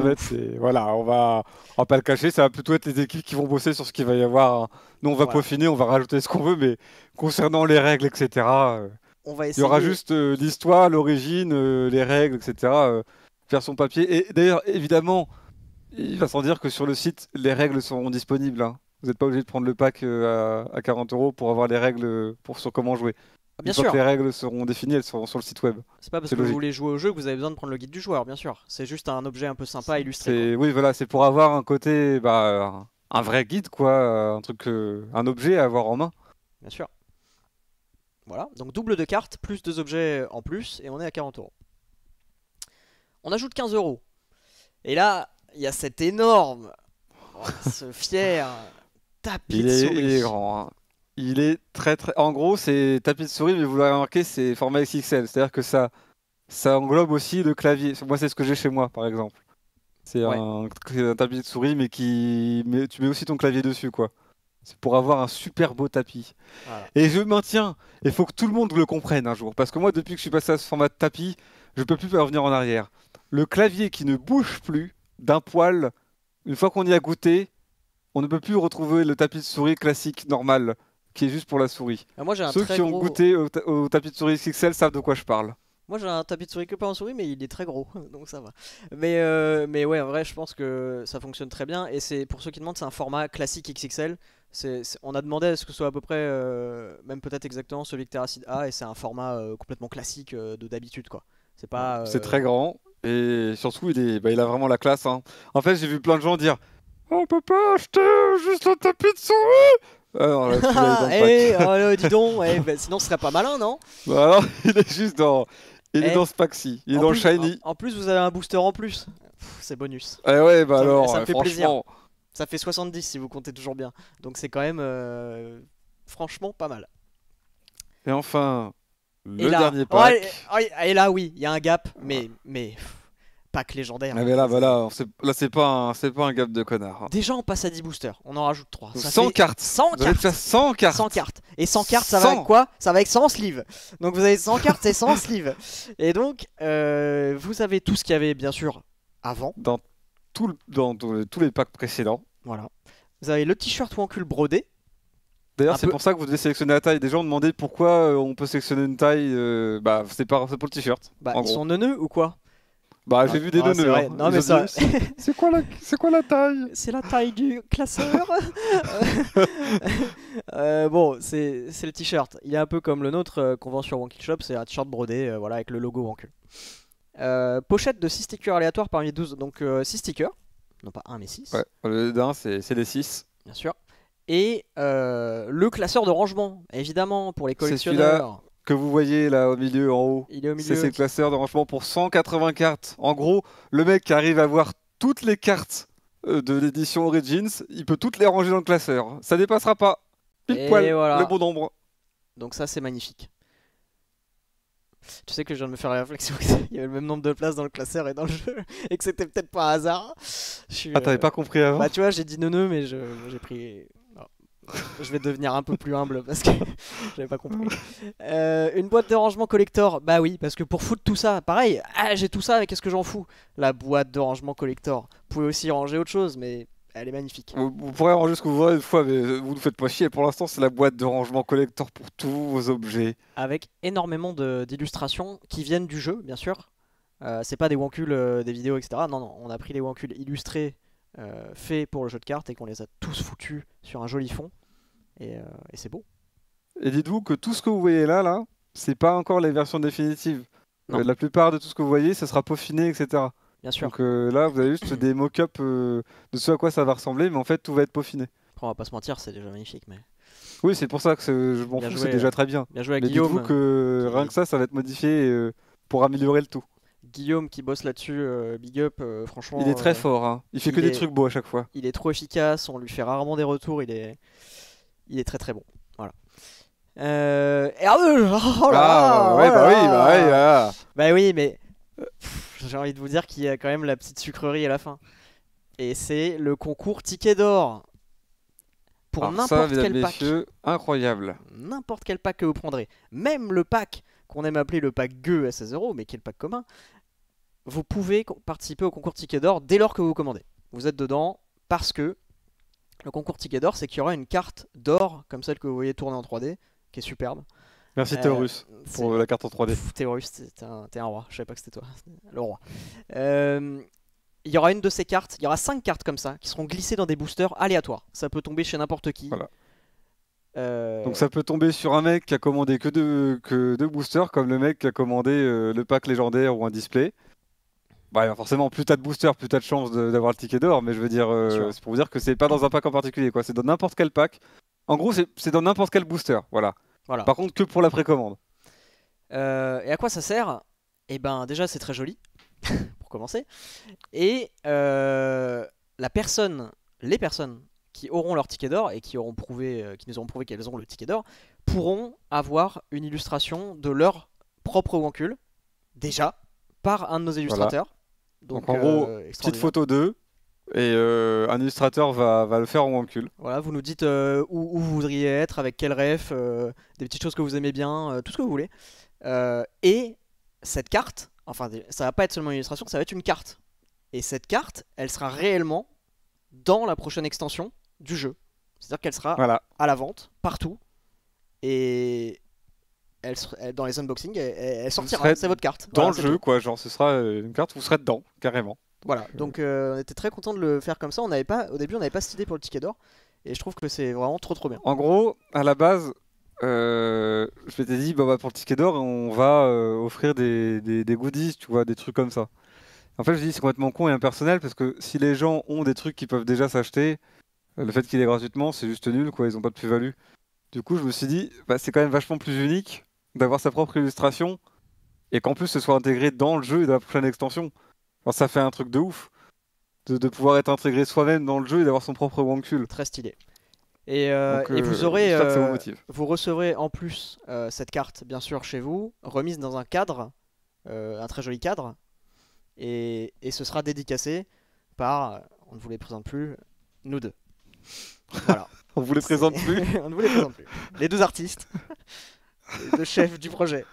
Voilà, on va, on va pas le cacher, ça va plutôt être les équipes qui vont bosser sur ce qu'il va y avoir. Hein. Nous, on va peaufiner, on va rajouter ce qu'on veut, mais concernant les règles, etc. On va Il y aura juste euh, l'histoire, l'origine, euh, les règles, etc. vers euh, faire son papier. Et d'ailleurs, évidemment, il va sans dire que sur le site, les règles seront disponibles. Hein. Vous n'êtes pas obligé de prendre le pack à, 40 euros pour avoir les règles pour sur comment jouer. Ah, bien sûr. les règles seront définies, elles seront sur le site web. C'est pas parce que vous voulez jouer au jeu que vous avez besoin de prendre le guide du joueur, bien sûr. C'est juste un objet un peu sympa, illustré. Oui, voilà, c'est pour avoir un côté, bah, un vrai guide, quoi, un truc, euh, un objet à avoir en main. Bien sûr. Voilà, donc double de cartes, plus deux objets en plus, et on est à 40 euros. On ajoute 15 euros. Et là, il y a cet énorme, oh, ce fier tapis de souris. Il est grand. Hein il est très très. En gros, c'est tapis de souris, mais vous l'avez remarqué, c'est format XXL. C'est-à-dire que ça, ça englobe aussi le clavier. Moi, c'est ce que j'ai chez moi, par exemple. C'est un, tapis de souris, mais qui. tu mets aussi ton clavier dessus, quoi. C'est pour avoir un super beau tapis. Et je maintiens, il faut que tout le monde le comprenne un jour. Parce que moi, depuis que je suis passé à ce format de tapis, je peux plus revenir en arrière. Le clavier qui ne bouge plus d'un poil, une fois qu'on y a goûté, on ne peut plus retrouver le tapis de souris classique normal qui est juste pour la souris. Ah, moi, Ceux qui ont goûté au, tapis de souris XXL savent de quoi je parle. Moi j'ai un tapis de souris que pas en souris mais il est très gros donc ça va. Mais, euh, mais ouais en vrai je pense que ça fonctionne très bien et c'est pour ceux qui demandent c'est un format classique XXL. on a demandé à ce que ce soit à peu près euh, même peut-être exactement celui que Terracide a ah, et c'est un format euh, complètement classique de d'habitude quoi. C'est pas. C'est très grand et surtout il, est, bah, a vraiment la classe. Hein. En fait j'ai vu plein de gens dire oh, on peut pas acheter juste le tapis de souris alors, ah, ah, eh, oh là, dis donc, eh, bah, sinon ce serait pas malin, non bah il est juste dans, il est eh. dans ce pack-ci, il est dans shiny. En, plus, vous avez un booster en plus, c'est bonus. Eh ouais, bah ça, alors, euh, ça fait franchement... plaisir. Ça fait 70 si vous comptez toujours bien, donc c'est quand même euh, franchement pas mal. Et enfin, le dernier oh, pack. et, oh, et là, oui, il y a un gap, mais mais pack légendaire. Ah, mais là, voilà, là, c'est pas, un, pas un gap de connard. Hein. Déjà, on passe à 10 boosters. On en rajoute 3. 100 cartes. 100 cartes. 100 cartes. Et 100 cartes, ça va avec quoi Ça va avec 100 sleeves. Donc, vous avez 100 cartes, et 100 sleeves. Et donc, euh, vous avez tout ce qu'il y avait, bien sûr, avant. Dans, tout dans, tous les packs précédents. Voilà. Vous avez le t-shirt ou cul brodé. D'ailleurs, c'est pour ça que vous devez sélectionner la taille. Des gens ont demandé pourquoi euh, on peut sélectionner une taille. Euh, bah, c'est pour le t-shirt. Bah, ils sont neuneux ou quoi bah, j'ai ah, vu des ah, donneurs. C'est quoi, la... quoi taille C'est la taille du classeur. Euh, euh, bon, c'est le t-shirt. Il est un peu comme le nôtre euh, qu'on vend sur Wanky Shop. C'est un t-shirt brodé voilà, avec le logo queue. pochette de 6 stickers aléatoires parmi 12. Donc 6 stickers. Non, pas 1 mais 6. Ouais, le d'un, c'est des 6. Bien sûr. Et le classeur de rangement, évidemment, pour les collectionneurs que vous voyez là au milieu, en haut. C'est ses classeurs de rangement pour 180 cartes. En gros, le mec qui arrive à voir toutes les cartes euh, de l'édition Origins, il peut toutes les ranger dans le classeur. Ça dépassera pas. Pile le bon nombre. Donc ça, c'est magnifique. Tu sais que je viens de me faire la réflexion qu'il y avait le même nombre de places dans le classeur et dans le jeu, et que c'était peut-être pas un hasard. ah, t'avais euh, pas compris avant Bah, tu vois, j'ai dit non, mais j'ai pris je vais devenir un peu plus humble parce que j'avais pas compris. Euh, une boîte de rangement collector, bah oui, parce que pour foutre tout ça, pareil, ah, j'ai tout ça, mais qu'est-ce que j'en fous La boîte de rangement collector. Vous pouvez aussi ranger autre chose, mais elle est magnifique. Vous, pourrez ranger ce que vous voulez une fois, mais vous ne faites pas chier. Pour l'instant, c'est la boîte de rangement collector pour tous vos objets. Avec énormément d'illustrations qui viennent du jeu, bien sûr. Euh, c'est pas des wankules euh, des vidéos, etc. Non, non, on a pris les wankules illustrés euh, fait pour le jeu de cartes et qu'on les a tous foutus sur un joli fond. Euh, et, c'est beau. Et dites-vous que tout ce que vous voyez là, là, c'est pas encore les versions définitives. Euh, la plupart de tout ce que vous voyez, ce sera peaufiné, etc. Bien sûr. Donc là, vous avez juste des mock up de ce à quoi ça va ressembler, mais en fait, tout va être peaufiné. on va pas se mentir, c'est déjà magnifique, mais. Oui, c'est pour ça que je m'en fous, c'est déjà très bien. Bien joué Que, rien que ça, ça va être modifié pour améliorer le tout. Guillaume qui bosse là-dessus, euh, big up, euh, franchement. Il est très euh, fort, hein. il fait que des trucs beaux à chaque fois. Il est trop efficace, on lui fait rarement des retours, il est, il est très très bon. Voilà. Euh... Oh là ah, bah, oh oui, bah oui, bah, oui, mais j'ai envie de vous dire qu'il y a quand même la petite sucrerie à la fin. Et c'est le concours ticket d'or. Pour n'importe quel pack. incroyable. N'importe quel pack que vous prendrez. Même le pack qu'on aime appeler le pack gueux à 16 euros, mais qui est le pack commun, vous pouvez participer au concours Ticket d'Or dès lors que vous commandez. Vous êtes dedans parce que le concours Ticket d'Or, c'est qu'il y aura une carte d'or, comme celle que vous voyez tourner en 3D, qui est superbe. Merci euh, Théorus pour la carte en 3D. Théorus, t'es un, roi. Je savais pas que c'était toi, le roi. Euh, il y aura une de ces cartes, il y aura 5 cartes comme ça, qui seront glissées dans des boosters aléatoires. Ça peut tomber chez n'importe qui. Euh, Donc ça peut tomber sur un mec qui a commandé que deux, boosters, comme le mec qui a commandé le pack légendaire ou un display. Bah, forcément, plus t'as de booster plus t'as de chances d'avoir le ticket d'or, mais je veux dire, euh, c'est pour vous dire que c'est pas dans un pack en particulier, quoi. C'est dans n'importe quel pack. En gros, c'est dans n'importe quel booster, voilà. Par contre, que pour la précommande. Euh, et à quoi ça sert Eh ben, déjà, c'est très joli, pour commencer. Et euh, la personne, les personnes qui auront leur ticket d'or et qui, auront prouvé, qui nous auront prouvé qu'elles ont le ticket d'or pourront avoir une illustration de leur propre Wankul, déjà, par un de nos illustrateurs. Donc, en gros, euh, petite photo d'eux, et euh, un illustrateur va, le faire en recul. Voilà, vous nous dites euh, où, vous voudriez être, avec quel ref, des petites choses que vous aimez bien, tout ce que vous voulez. et cette carte, enfin ça va pas être seulement une illustration, ça va être une carte. Et cette carte, elle sera réellement dans la prochaine extension du jeu. C'est-à-dire qu'elle sera à la vente, partout. Et dans les unboxings, elle, sortira, c'est votre carte. Dans le jeu, quoi, genre ce sera euh, une carte, vous serez dedans, carrément. Voilà, donc euh, on était très content de le faire comme ça. On avait pas, au début, on n'avait pas cette idée pour le ticket d'or, et je trouve que c'est vraiment trop trop bien. En gros, à la base, euh, je m'étais dit, bah, bah, pour le ticket d'or, on va offrir des, goodies, tu vois, des trucs comme ça. En fait, je dis, c'est complètement con et impersonnel, parce que si les gens ont des trucs qu'ils peuvent déjà s'acheter, le fait qu'il est gratuitement, c'est juste nul, quoi, ils n'ont pas de plus-value. Du coup, je me suis dit, bah, c'est quand même vachement plus unique d'avoir sa propre illustration et qu'en plus ce soit intégré dans le jeu et dans la prochaine extension. ça fait un truc de ouf de, pouvoir être intégré soi-même dans le jeu et d'avoir son propre wankule Très stylé. Et, euh, vous euh, aurez, euh, vous recevrez en plus cette carte bien sûr chez vous, remise dans un cadre, un très joli cadre, et, ce sera dédicacé par, on ne vous les présente plus, nous deux. Voilà. on vous les présente plus. on ne vous les présente plus. Les deux artistes. le chef du projet.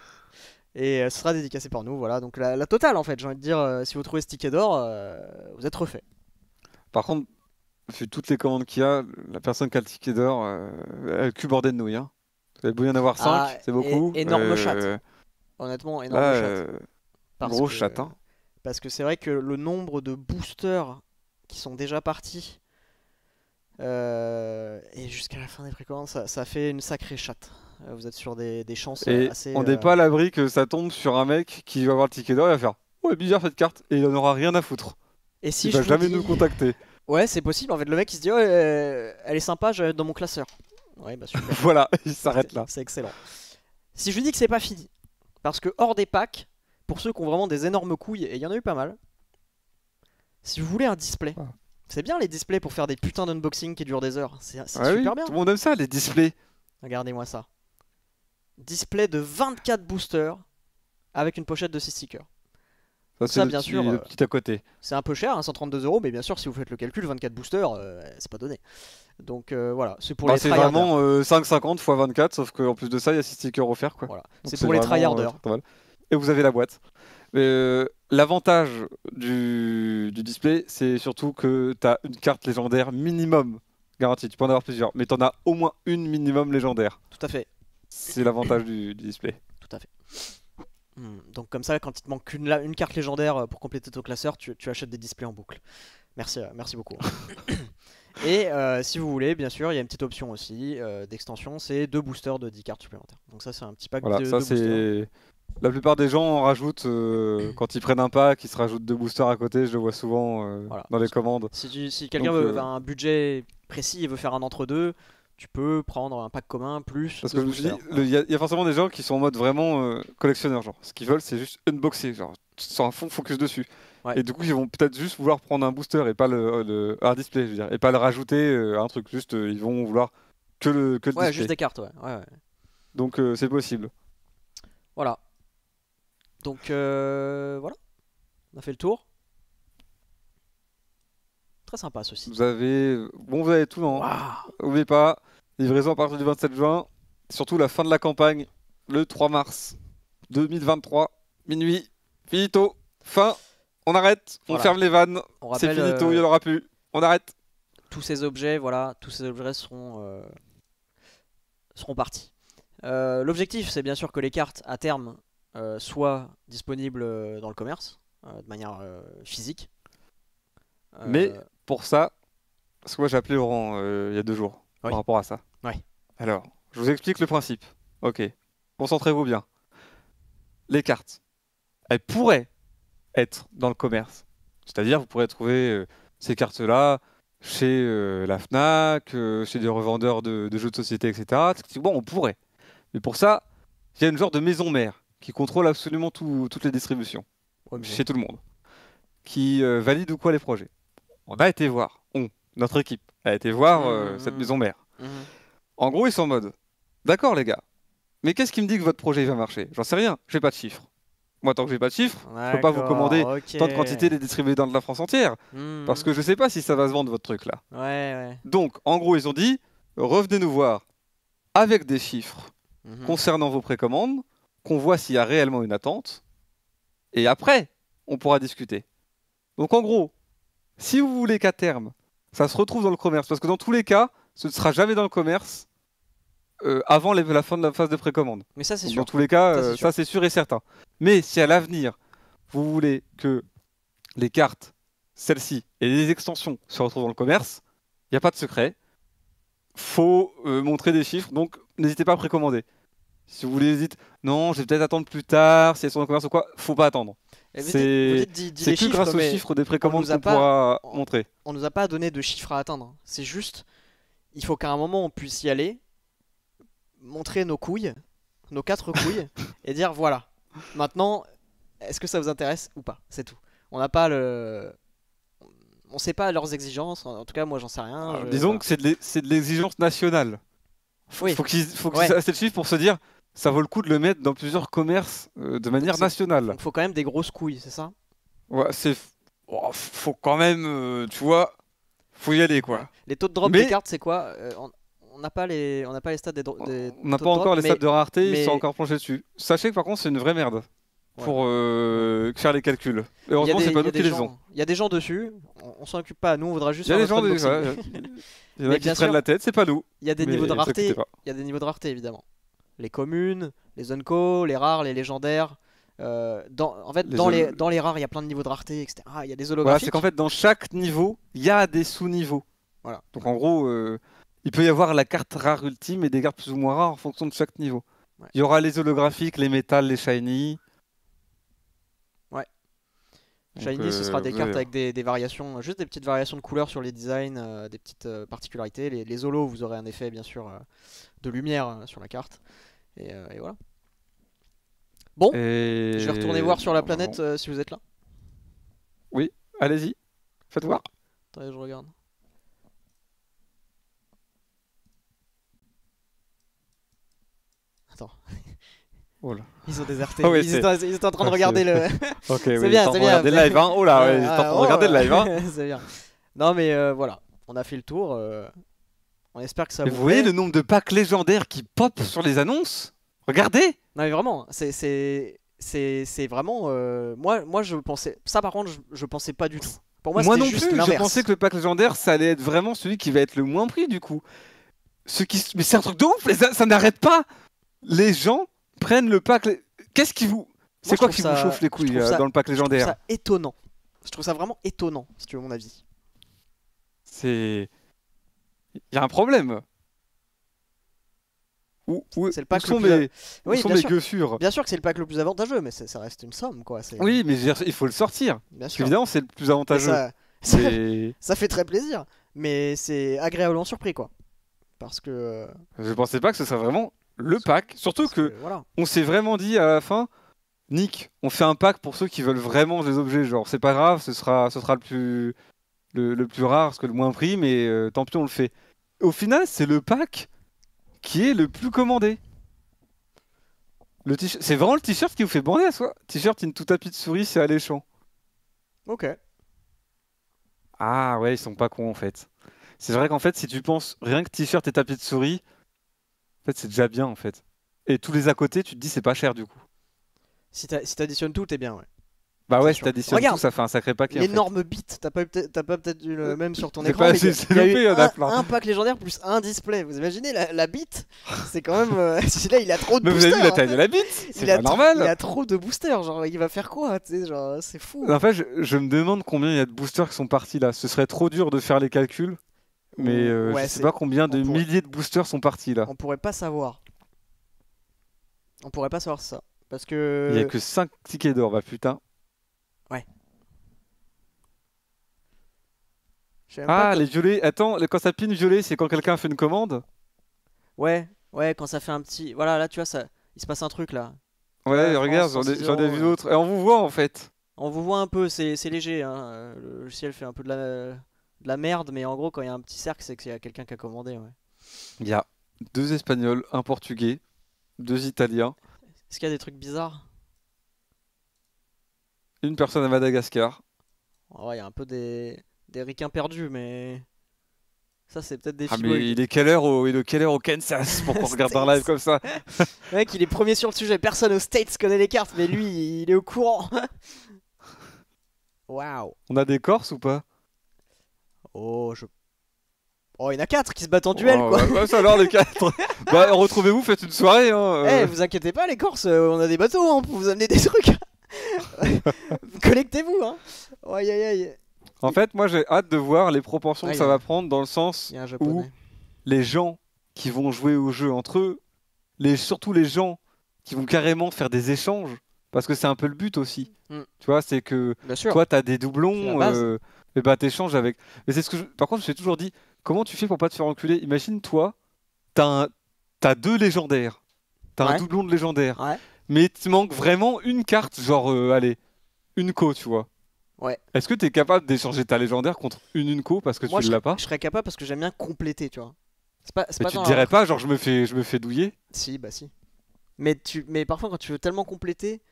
Et euh, ce sera dédicacé par nous, voilà. Donc la, totale, en fait, j'ai envie de dire, euh, si vous trouvez ce ticket d'or, euh, vous êtes refait. Par contre, vu toutes les commandes qu'il y a, la personne qui a le ticket d'or, elle cul bordée de nouilles. Hein. Elle peut en avoir 5, ah, c'est beaucoup. Énorme chat. Honnêtement, énorme chatte chat. gros que, hein. Parce que c'est vrai que le nombre de boosters qui sont déjà partis et jusqu'à la fin des précommandes, ça, fait une sacrée chatte. Euh, vous êtes sur des, chances euh, assez. On n'est euh, pas à l'abri que ça tombe sur un mec qui va avoir le ticket d'or et va faire Ouais, bizarre cette carte, et il n'en aura rien à foutre. Et si il je va jamais nous contacter. Ouais, c'est possible. En fait, le mec il se dit Ouais, elle est sympa, je vais être dans mon classeur. Ouais, bah super. voilà, il s'arrête là. C'est excellent. Si je lui dis que c'est pas fini, parce que hors des packs, pour ceux qui ont vraiment des énormes couilles, et il y en a eu pas mal, si vous voulez un display. Ah. C'est bien les displays pour faire des putains d'unboxing qui durent des heures. C'est ah super bien. Tout le monde aime ça, les displays. Regardez-moi ça display de 24 boosters avec une pochette de 6 stickers. Ça, bien sûr, le euh, petit à côté. C'est un peu cher, 132 hein, euros, mais bien sûr, si vous faites le calcul, 24 boosters, euh, c'est pas donné. Donc euh, voilà, c'est pour les bah, les C'est vraiment 5,50 x 24, sauf qu'en plus de ça, il y a 6 stickers offerts. Quoi. Voilà. C'est pour les tryharders. Et vous avez la boîte. L'avantage du, du, display, c'est surtout que tu as une carte légendaire minimum garantie. Tu peux en avoir plusieurs, mais tu en as au moins une minimum légendaire. Tout à fait. C'est l'avantage du, display. Tout à fait. Hmm, donc comme ça, quand il te manque une, carte légendaire euh, pour compléter ton classeur, tu, achètes des displays en boucle. Merci, euh, merci beaucoup. Et euh, si vous voulez, bien sûr, il y a une petite option aussi d'extension, c'est deux boosters de 10 cartes supplémentaires. Donc ça, c'est un petit pack ça, c'est La plupart des gens en rajoutent quand ils prennent un pack, ils se rajoutent deux boosters à côté. Je le vois souvent dans les commandes. Si, si quelqu'un veut un budget précis et veut faire un entre deux, tu peux prendre un pack commun plus. Parce que je dis, il y, a forcément des gens qui sont en mode vraiment euh, collectionneur, genre ce qu'ils veulent c'est juste unboxer, genre sans un fond focus dessus. Et du coup, ils vont peut-être juste vouloir prendre un booster et pas le, hard display, je veux dire, et pas le rajouter euh, à un truc. Juste, euh, ils vont vouloir que le, que ouais, juste des cartes, ouais. Donc c'est possible. Voilà. Donc voilà, on a fait le tour. Très sympa ceci. Vous avez, bon, vous avez tout, non hein. Oubliez pas. Livraison à partir du 27 juin. Surtout la fin de la campagne, le 3 mars 2023, minuit. Finito. Fin. On arrête. On ferme les vannes. C'est finito. Il n'y en euh, aura plus. On arrête. Tous ces objets, voilà, tous ces objets seront, euh, seront partis. Euh, l'objectif, c'est bien sûr que les cartes, à terme, soient disponibles dans le commerce, de manière physique. Mais pour ça, ce que j'ai appelé Laurent il y a deux jours par rapport à ça. Oui. Alors, je vous explique le principe. Ok, concentrez-vous bien. Les cartes, elles pourraient être dans le commerce. C'est-à-dire, vous pourrez trouver euh, ces cartes-là chez euh, la FNAC, euh, chez des revendeurs de, jeux de société, etc. Bon, on pourrait. Mais pour ça, il y a une genre de maison mère qui contrôle absolument toutes les distributions, chez tout le monde, qui valide ou quoi les projets. On a été voir, on, notre équipe, a été voir euh, mmh. cette maison mère. Mmh. En gros, ils sont en mode D'accord, les gars, mais qu'est-ce qui me dit que votre projet va marcher J'en sais rien, j'ai pas de chiffres. Moi, tant que j'ai pas de chiffres, je peux pas vous commander tant de quantité les distribuer dans de la France entière. Mmh. Parce que je sais pas si ça va se vendre votre truc là. Donc, en gros, ils ont dit Revenez nous voir avec des chiffres concernant vos précommandes, qu'on voit s'il y a réellement une attente. Et après, on pourra discuter. Donc en gros, si vous voulez qu'à terme, ça se retrouve dans le commerce. Parce que dans tous les cas, ce ne sera jamais dans le commerce euh, avant la fin de la phase de précommande. Mais ça, c'est sûr. Dans tous les cas, euh, ça, c'est sûr. et certain. Mais si à l'avenir, vous voulez que les cartes, celles-ci et les extensions se retrouvent dans le commerce, il n'y a pas de secret. Faut euh, montrer des chiffres, donc n'hésitez pas à précommander. Si vous voulez, dites non, je vais peut-être attendre plus tard, si elles sont dans le commerce ou quoi, faut pas attendre. C'est plus grâce aux chiffres des précommandes qu'on pourra montrer. On nous a pas donné de chiffres à atteindre. C'est juste, il faut qu'à un moment on puisse y aller, montrer nos couilles, nos quatre couilles, et dire voilà. Maintenant, est-ce que ça vous intéresse ou pas C'est tout. On n'a pas le, on sait pas leurs exigences. En tout cas, moi, j'en sais rien. Ah, disons que c'est de l'exigence nationale. Il Faut qu'ils faut ouais. ça, le chiffre pour se dire ça vaut le coup de le mettre dans plusieurs commerces euh, de manière nationale. Il faut quand même des grosses couilles, c'est ça Ouais, c'est. Oh, faut quand même, euh, tu vois, faut y aller quoi. Les taux de drop des cartes, c'est quoi euh, On n'a pas les, on n'a pas les stats des, On n'a pas encore les stats de rareté, ils sont encore penchés dessus. Sachez que par contre, c'est une vraie merde pour faire les calculs. Heureusement, c'est pas nous qui les ont. Il y a des gens dessus, on, s'en occupe pas, nous on voudra juste. Il y a des gens dessus. Il en a qui prennent la tête, c'est pas nous. Il y a des niveaux de rareté, il y a des niveaux de rareté évidemment les communes, les unco, les rares, les légendaires. Euh, dans, en fait, les dans, les, rares, il y a plein de niveaux de rareté, etc. Ah, il y a des holographiques. c'est qu'en fait, dans chaque niveau, il y a des sous-niveaux. Voilà. Donc en gros, euh, il peut y avoir la carte rare ultime et des cartes plus ou moins rares en fonction de chaque niveau. Il y aura les holographiques, les métals, les shiny. Ouais. shiny, ce sera euh, des cartes avec des, variations, juste des petites variations de couleurs sur les designs, des petites particularités. Les, les, holos, vous aurez un effet, bien sûr, de lumière sur la carte. Euh, et, voilà. Bon, je vais retourner voir sur la planète euh, si vous êtes là. Oui, allez-y, faites voir. Attendez, je regarde. Attends. Oh Ils ont déserté. Ah ils, étaient, en train de ah, regarder le. ok, c'est bien, c'est bien. le live, hein. Oh là, ils étaient en train de regarder le live, hein. c'est bien. Non, mais euh, voilà, on a fait le tour. On espère que ça vous. vous voyez le nombre de packs légendaires qui pop sur les annonces Regardez Non mais vraiment, c'est c'est vraiment euh, moi moi je pensais ça par contre je, je pensais pas du tout. Pour moi, moi non plus, je pensais que le pack légendaire ça allait être vraiment celui qui va être le moins pris du coup. Ce qui mais c'est un truc de ouf, ça, n'arrête pas. Les gens prennent le pack qu'est-ce qui vous c'est quoi qui vous chauffe les couilles euh, dans le pack légendaire Je trouve ça étonnant. Je trouve ça vraiment étonnant si tu veux mon avis. C'est il y a un problème. Où, c'est le pack le plus oui, bien, sûr. que c'est le pack le plus avantageux, mais ça reste une somme. quoi. Oui, mais il faut le sortir. Évidemment, c'est le plus avantageux. Ça, fait très plaisir, mais c'est agréablement surpris. quoi. Parce que. Euh, je pensais pas que ce serait vraiment le pack. Surtout que, on s'est vraiment dit à la fin. Nick, on fait un pack pour ceux qui veulent vraiment des objets. Genre, c'est pas grave, ce sera, ce sera le plus, le, plus rare, parce que le moins pris, mais euh, tant pis, on le fait. Au final, c'est le pack qui est le plus commandé. Le c'est vraiment le t-shirt qui vous fait bander à soi. T-shirt une tout tapis de souris, c'est alléchant. Ok. Ah ouais, ils sont pas cons en fait. C'est vrai qu'en fait, si tu penses rien que t-shirt et tapis de souris, en fait, c'est déjà bien en fait. Et tous les à côté, tu te dis c'est pas cher du coup. Si t'additionnes tout, t'es bien, ouais. Bah ouais, si t'additionnes tout, ça fait un sacré pack L'énorme en t'as pas peut-être le euh, même sur ton écran. Pas il y a, eu euh, hein. un, pack légendaire plus un display. Vous imaginez la, la bite C'est quand même. Euh, là, il a trop de boosters. Mais vous avez vu la hein. taille de la bite C'est pas normal. Il a trop de boosters. Genre, il va faire quoi C'est fou. En fait, je, me demande combien il y a de boosters qui sont partis là. Ce serait trop dur de faire les calculs. Mais je sais pas combien de milliers de boosters sont partis là. On pourrait pas savoir. On pourrait pas savoir ça. Parce que. Il y a que 5 tickets d'or, bah putain. Ah, les violets. Attends, quand ça pine violet, c'est quand quelqu'un fait une commande Ouais, ouais, quand ça fait un petit. Voilà, là, tu vois, ça... il se passe un truc là. Ouais, regarde, j'en ai, vu d'autres. Et on vous voit en fait. On vous voit un peu, c'est léger. Hein. Le ciel fait un peu de la, merde, mais en gros, quand il y a un petit cercle, c'est qu'il y a quelqu'un qui a commandé. Il y a deux Espagnols, un Portugais, deux Italiens. Est-ce qu'il y a des trucs bizarres Une personne à Madagascar. Ouais, il y a un peu des des ricains perdus, mais. Ça, c'est peut-être des ah il est quelle heure au, il est quelle heure au Kansas pour qu'on regarde en live comme ça Mec, il est premier sur le sujet. Personne aux States connaît les cartes, mais lui, il est au courant. Waouh. On a des Corses ou pas Oh, je. Oh, il y en a quatre qui se battent en duel, oh, quoi. ça alors, les 4. bah, retrouvez-vous, faites une soirée. Hein, euh. Eh, vous inquiétez pas, les Corses, euh, on a des bateaux, hein, pour vous amener des trucs. Collectez-vous, hein. Aïe, aïe, aïe. En fait, moi j'ai hâte de voir les proportions ah, que ça va prendre dans le sens où les gens qui vont jouer au jeu entre eux, les, surtout les gens qui vont carrément faire des échanges, parce que c'est un peu le but aussi. Mm. Tu vois, c'est que toi tu as des doublons, euh, et bah t'échanges avec. Mais c'est ce que Par contre, je suis toujours dit, comment tu fais pour pas te faire enculer Imagine toi, t'as As deux légendaires, tu as un doublon de légendaire, mais il manques vraiment une carte, genre euh, allez, une co, tu vois. Ouais. Est-ce que tu es capable d'échanger ta légendaire contre une Unco parce que tu ne l'as pas Je serais capable parce que j'aime bien compléter, tu vois. tu te dirais pas, genre je me fais, je me fais douiller Si, bah si. Mais, tu, mais parfois, quand tu veux tellement compléter,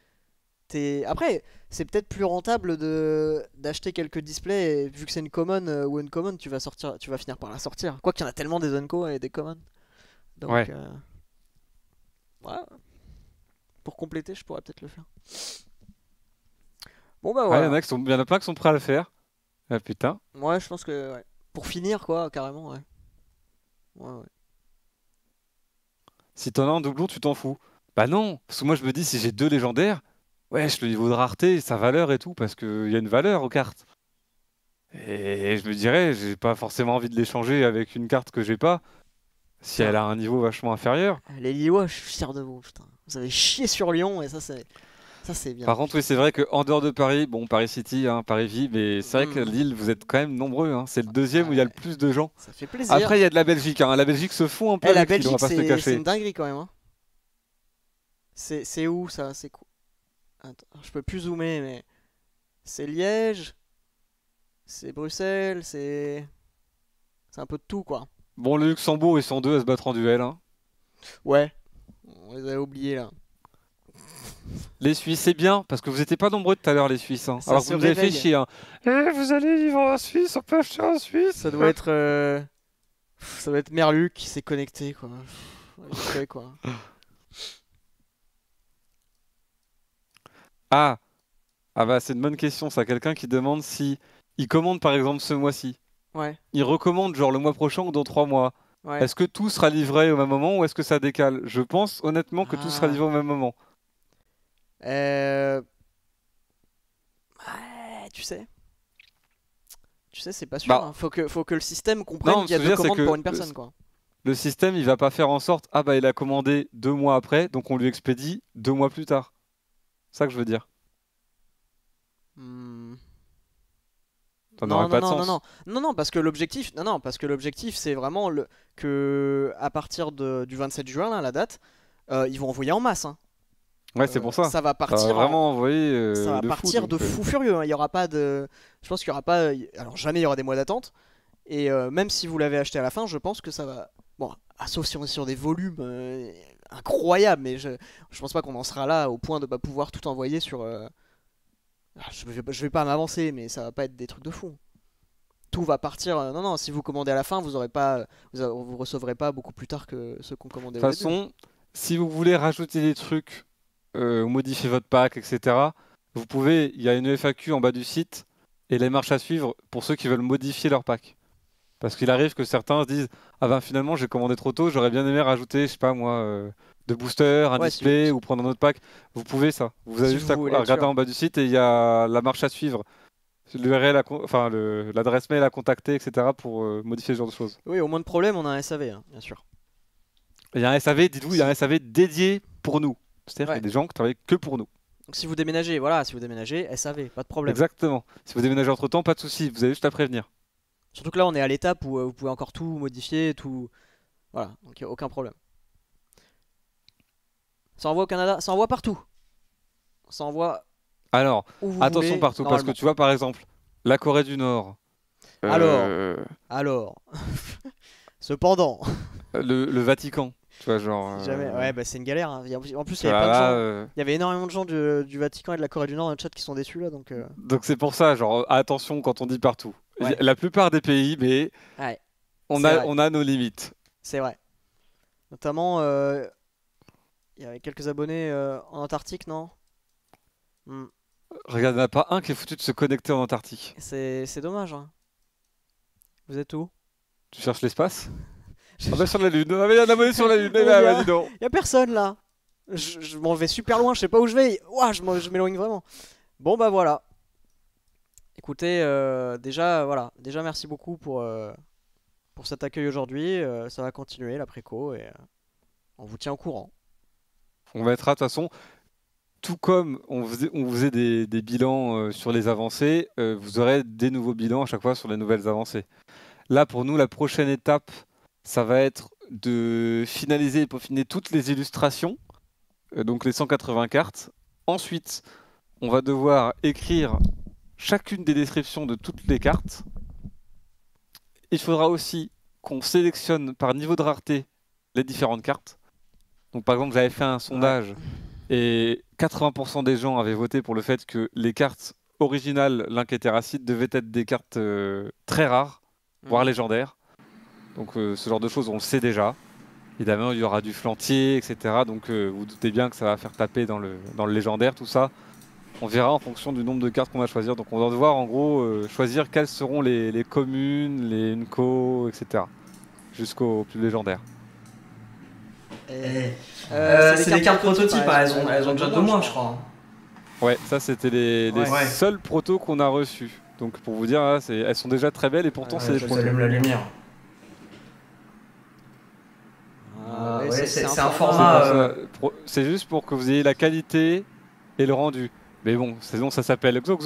es... Après, c'est peut-être plus rentable de d'acheter quelques displays. Et vu que c'est une common euh, ou une common, tu vas sortir, tu vas finir par la sortir. Quoi qu'il y en a tellement des unco et des commons. Donc, ouais. Euh, Pour compléter, je pourrais peut-être le faire. Bon, bah ah, Il y, en a plein qui sont prêts à le faire. Ah putain. Ouais, je pense que. Pour finir, quoi, carrément, ouais. Ouais, ouais. Si t'en as un doublon, tu t'en fous. Bah non, parce que moi je me dis, si j'ai deux légendaires, ouais, le niveau de rareté, sa valeur et tout, parce qu'il y a une valeur aux cartes. Et je me dirais, j'ai pas forcément envie de l'échanger avec une carte que j'ai pas, si elle a un niveau vachement inférieur. Les Lillois, je suis fier de vous, putain. Vous avez chié sur Lyon, et ça, c'est. Par contre, oui, c'est vrai qu'en dehors de Paris, bon, Paris City, hein, Paris Vie, mais c'est vrai que hmm. Lille, vous êtes quand même nombreux. Hein. C'est le deuxième où il y a le plus de gens. Ça fait plaisir. Après, il y a de la Belgique. Hein. La Belgique se fond un peu. Eh, la Belgique, c'est une dinguerie quand même. C'est où ça C'est quoi je peux plus zoomer, mais c'est Liège, c'est Bruxelles, c'est c'est un peu de tout quoi. Bon, le Luxembourg, ils sont deux à se battre en duel. Ouais, on les a oubliés là. Les Suisses, c'est bien, parce que vous n'étiez pas nombreux tout à l'heure, les Suisses. Hein. Alors vous avez fait chier. Hein. Eh, vous allez vivre en Suisse, on peut acheter en Suisse. Ça doit être. Euh, ça être Merluc qui s'est connecté, quoi. Ah Ah bah, c'est une bonne question, ça. Quelqu'un qui demande si. Il commande par exemple ce mois-ci. Il recommande genre le mois prochain ou dans trois mois. Est-ce que tout sera livré au même moment ou est-ce que ça décale Je pense honnêtement que tout sera ah. livré au même moment. Euh... Ouais, tu sais. Tu sais, c'est pas sûr. Bah. Hein. Faut, que, faut que le système comprenne qu'il y a deux commandes pour une personne. Quoi. le système, il va pas faire en sorte Ah bah il a commandé deux mois après, donc on lui expédie deux mois plus tard. C'est ça que je veux dire. Hmm. non, non, pas de non, non, non, non, parce que l'objectif, non, non, parce que l'objectif, c'est vraiment le que à partir du 27 juin, la date, euh, ils vont envoyer en masse. Hein. Ouais, c'est pour ça. Ça va partir. Ça va euh, ça va de partir fou, de fou euh. furieux. Hein. Il y aura pas de. Je pense qu'il y aura pas. Euh, alors jamais il y aura des mois d'attente. Et même si vous l'avez acheté à la fin, je pense que ça va. Bon, ah, sauf si on est sur des volumes incroyables, mais je, je pense pas qu'on en sera là au point de pas pouvoir tout envoyer sur. Ah, je, vais, vais, pas m'avancer, mais ça va pas être des trucs de fou. Tout va partir. non, non, si vous commandez à la fin, vous aurez pas, vous, recevrez pas beaucoup plus tard que ceux qu'on commandait. De toute façon, si vous voulez rajouter des trucs euh, modifier votre pack, etc. Vous pouvez, il y a une FAQ en bas du site et les marches à suivre pour ceux qui veulent modifier leur pack. Parce qu'il arrive que certains se disent Ah ben finalement j'ai commandé trop tôt, j'aurais bien aimé rajouter, je sais pas moi, euh, de boosters, un display ou prendre un autre pack. Vous pouvez ça. Vous avez juste à, regarder en bas du site et il y a la marche à suivre. enfin l'adresse mail à contacter, etc. pour euh, modifier ce genre de choses. Oui, au moins de problème, on a un SAV, hein, bien sûr. Il y a un SAV, dites-vous, il y a un SAV dédié pour nous. C'est-à-dire qu'il y a des gens qui travaillent que pour nous. Donc si vous déménagez, voilà, si vous déménagez, SAV, pas de problème. Exactement. Si vous déménagez entre temps, pas de souci, vous avez juste à prévenir. Surtout que là, on est à l'étape où euh, vous pouvez encore tout modifier, tout. Voilà, donc il n'y a aucun problème. Ça envoie au Canada, ça envoie partout. Ça envoie. Alors, attention partout, parce que tu vois, par exemple, la Corée du Nord. Alors, euh, alors, cependant. le Vatican. Tu vois, genre. Euh, ouais, bah c'est une galère. Hein. En plus, il y, avait de euh, il y avait énormément de gens du, Vatican et de la Corée du Nord dans le chat qui sont déçus là. Donc euh. donc c'est pour ça, genre, attention quand on dit partout. La plupart des pays, mais. On, a, on a nos limites. C'est vrai. Notamment, il y avait quelques abonnés en Antarctique, non hmm. Regarde, il n'y en a pas un qui est foutu de se connecter en Antarctique. C'est dommage. Hein. Vous êtes où Tu cherches l'espace on ah va bah, sur la lune. On un abonné sur la lune. Il eh ben, y, a... personne là. Je, m'en vais super loin. Je sais pas où je vais. je m'éloigne vraiment. Bon bah voilà. Écoutez, euh, déjà voilà, déjà merci beaucoup pour euh, pour cet accueil aujourd'hui. Euh, ça va continuer la préco et on vous tient au courant. On mettra de toute façon tout comme on faisait, on faisait des, bilans sur les avancées, vous aurez des nouveaux bilans à chaque fois sur les nouvelles avancées. Là, pour nous, la prochaine étape ça va être de finaliser et peaufiner toutes les illustrations, euh, donc les 180 cartes. Ensuite, on va devoir écrire chacune des descriptions de toutes les cartes. Il faudra aussi qu'on sélectionne par niveau de rareté les différentes cartes. Donc par exemple, j'avais fait un sondage et 80% des gens avaient voté pour le fait que les cartes originales Link et devaient être des cartes euh, très rares, voire mmh. légendaires. Donc euh, ce genre de choses, on le sait déjà. Évidemment, il y aura du flantier, etc. Donc euh, vous, doutez bien que ça va faire taper dans le, légendaire, tout ça. On verra en fonction du nombre de cartes qu'on va choisir. Donc on va devoir en gros euh, choisir quelles seront les, communes, les UNCO, etc. Jusqu'au plus légendaire. Eh. c'est des cartes prototypes, elles, ont, elles ont déjà deux mois, je crois. Hein. Ouais, ça c'était les, les seuls protos qu'on a reçus. Donc pour vous dire, hein, elles sont déjà très belles et pourtant c'est des protos. la lumière. c'est un, format. Euh, euh, c'est juste pour que vous ayez la qualité et le rendu. Mais bon, sinon ça s'appelle Xo,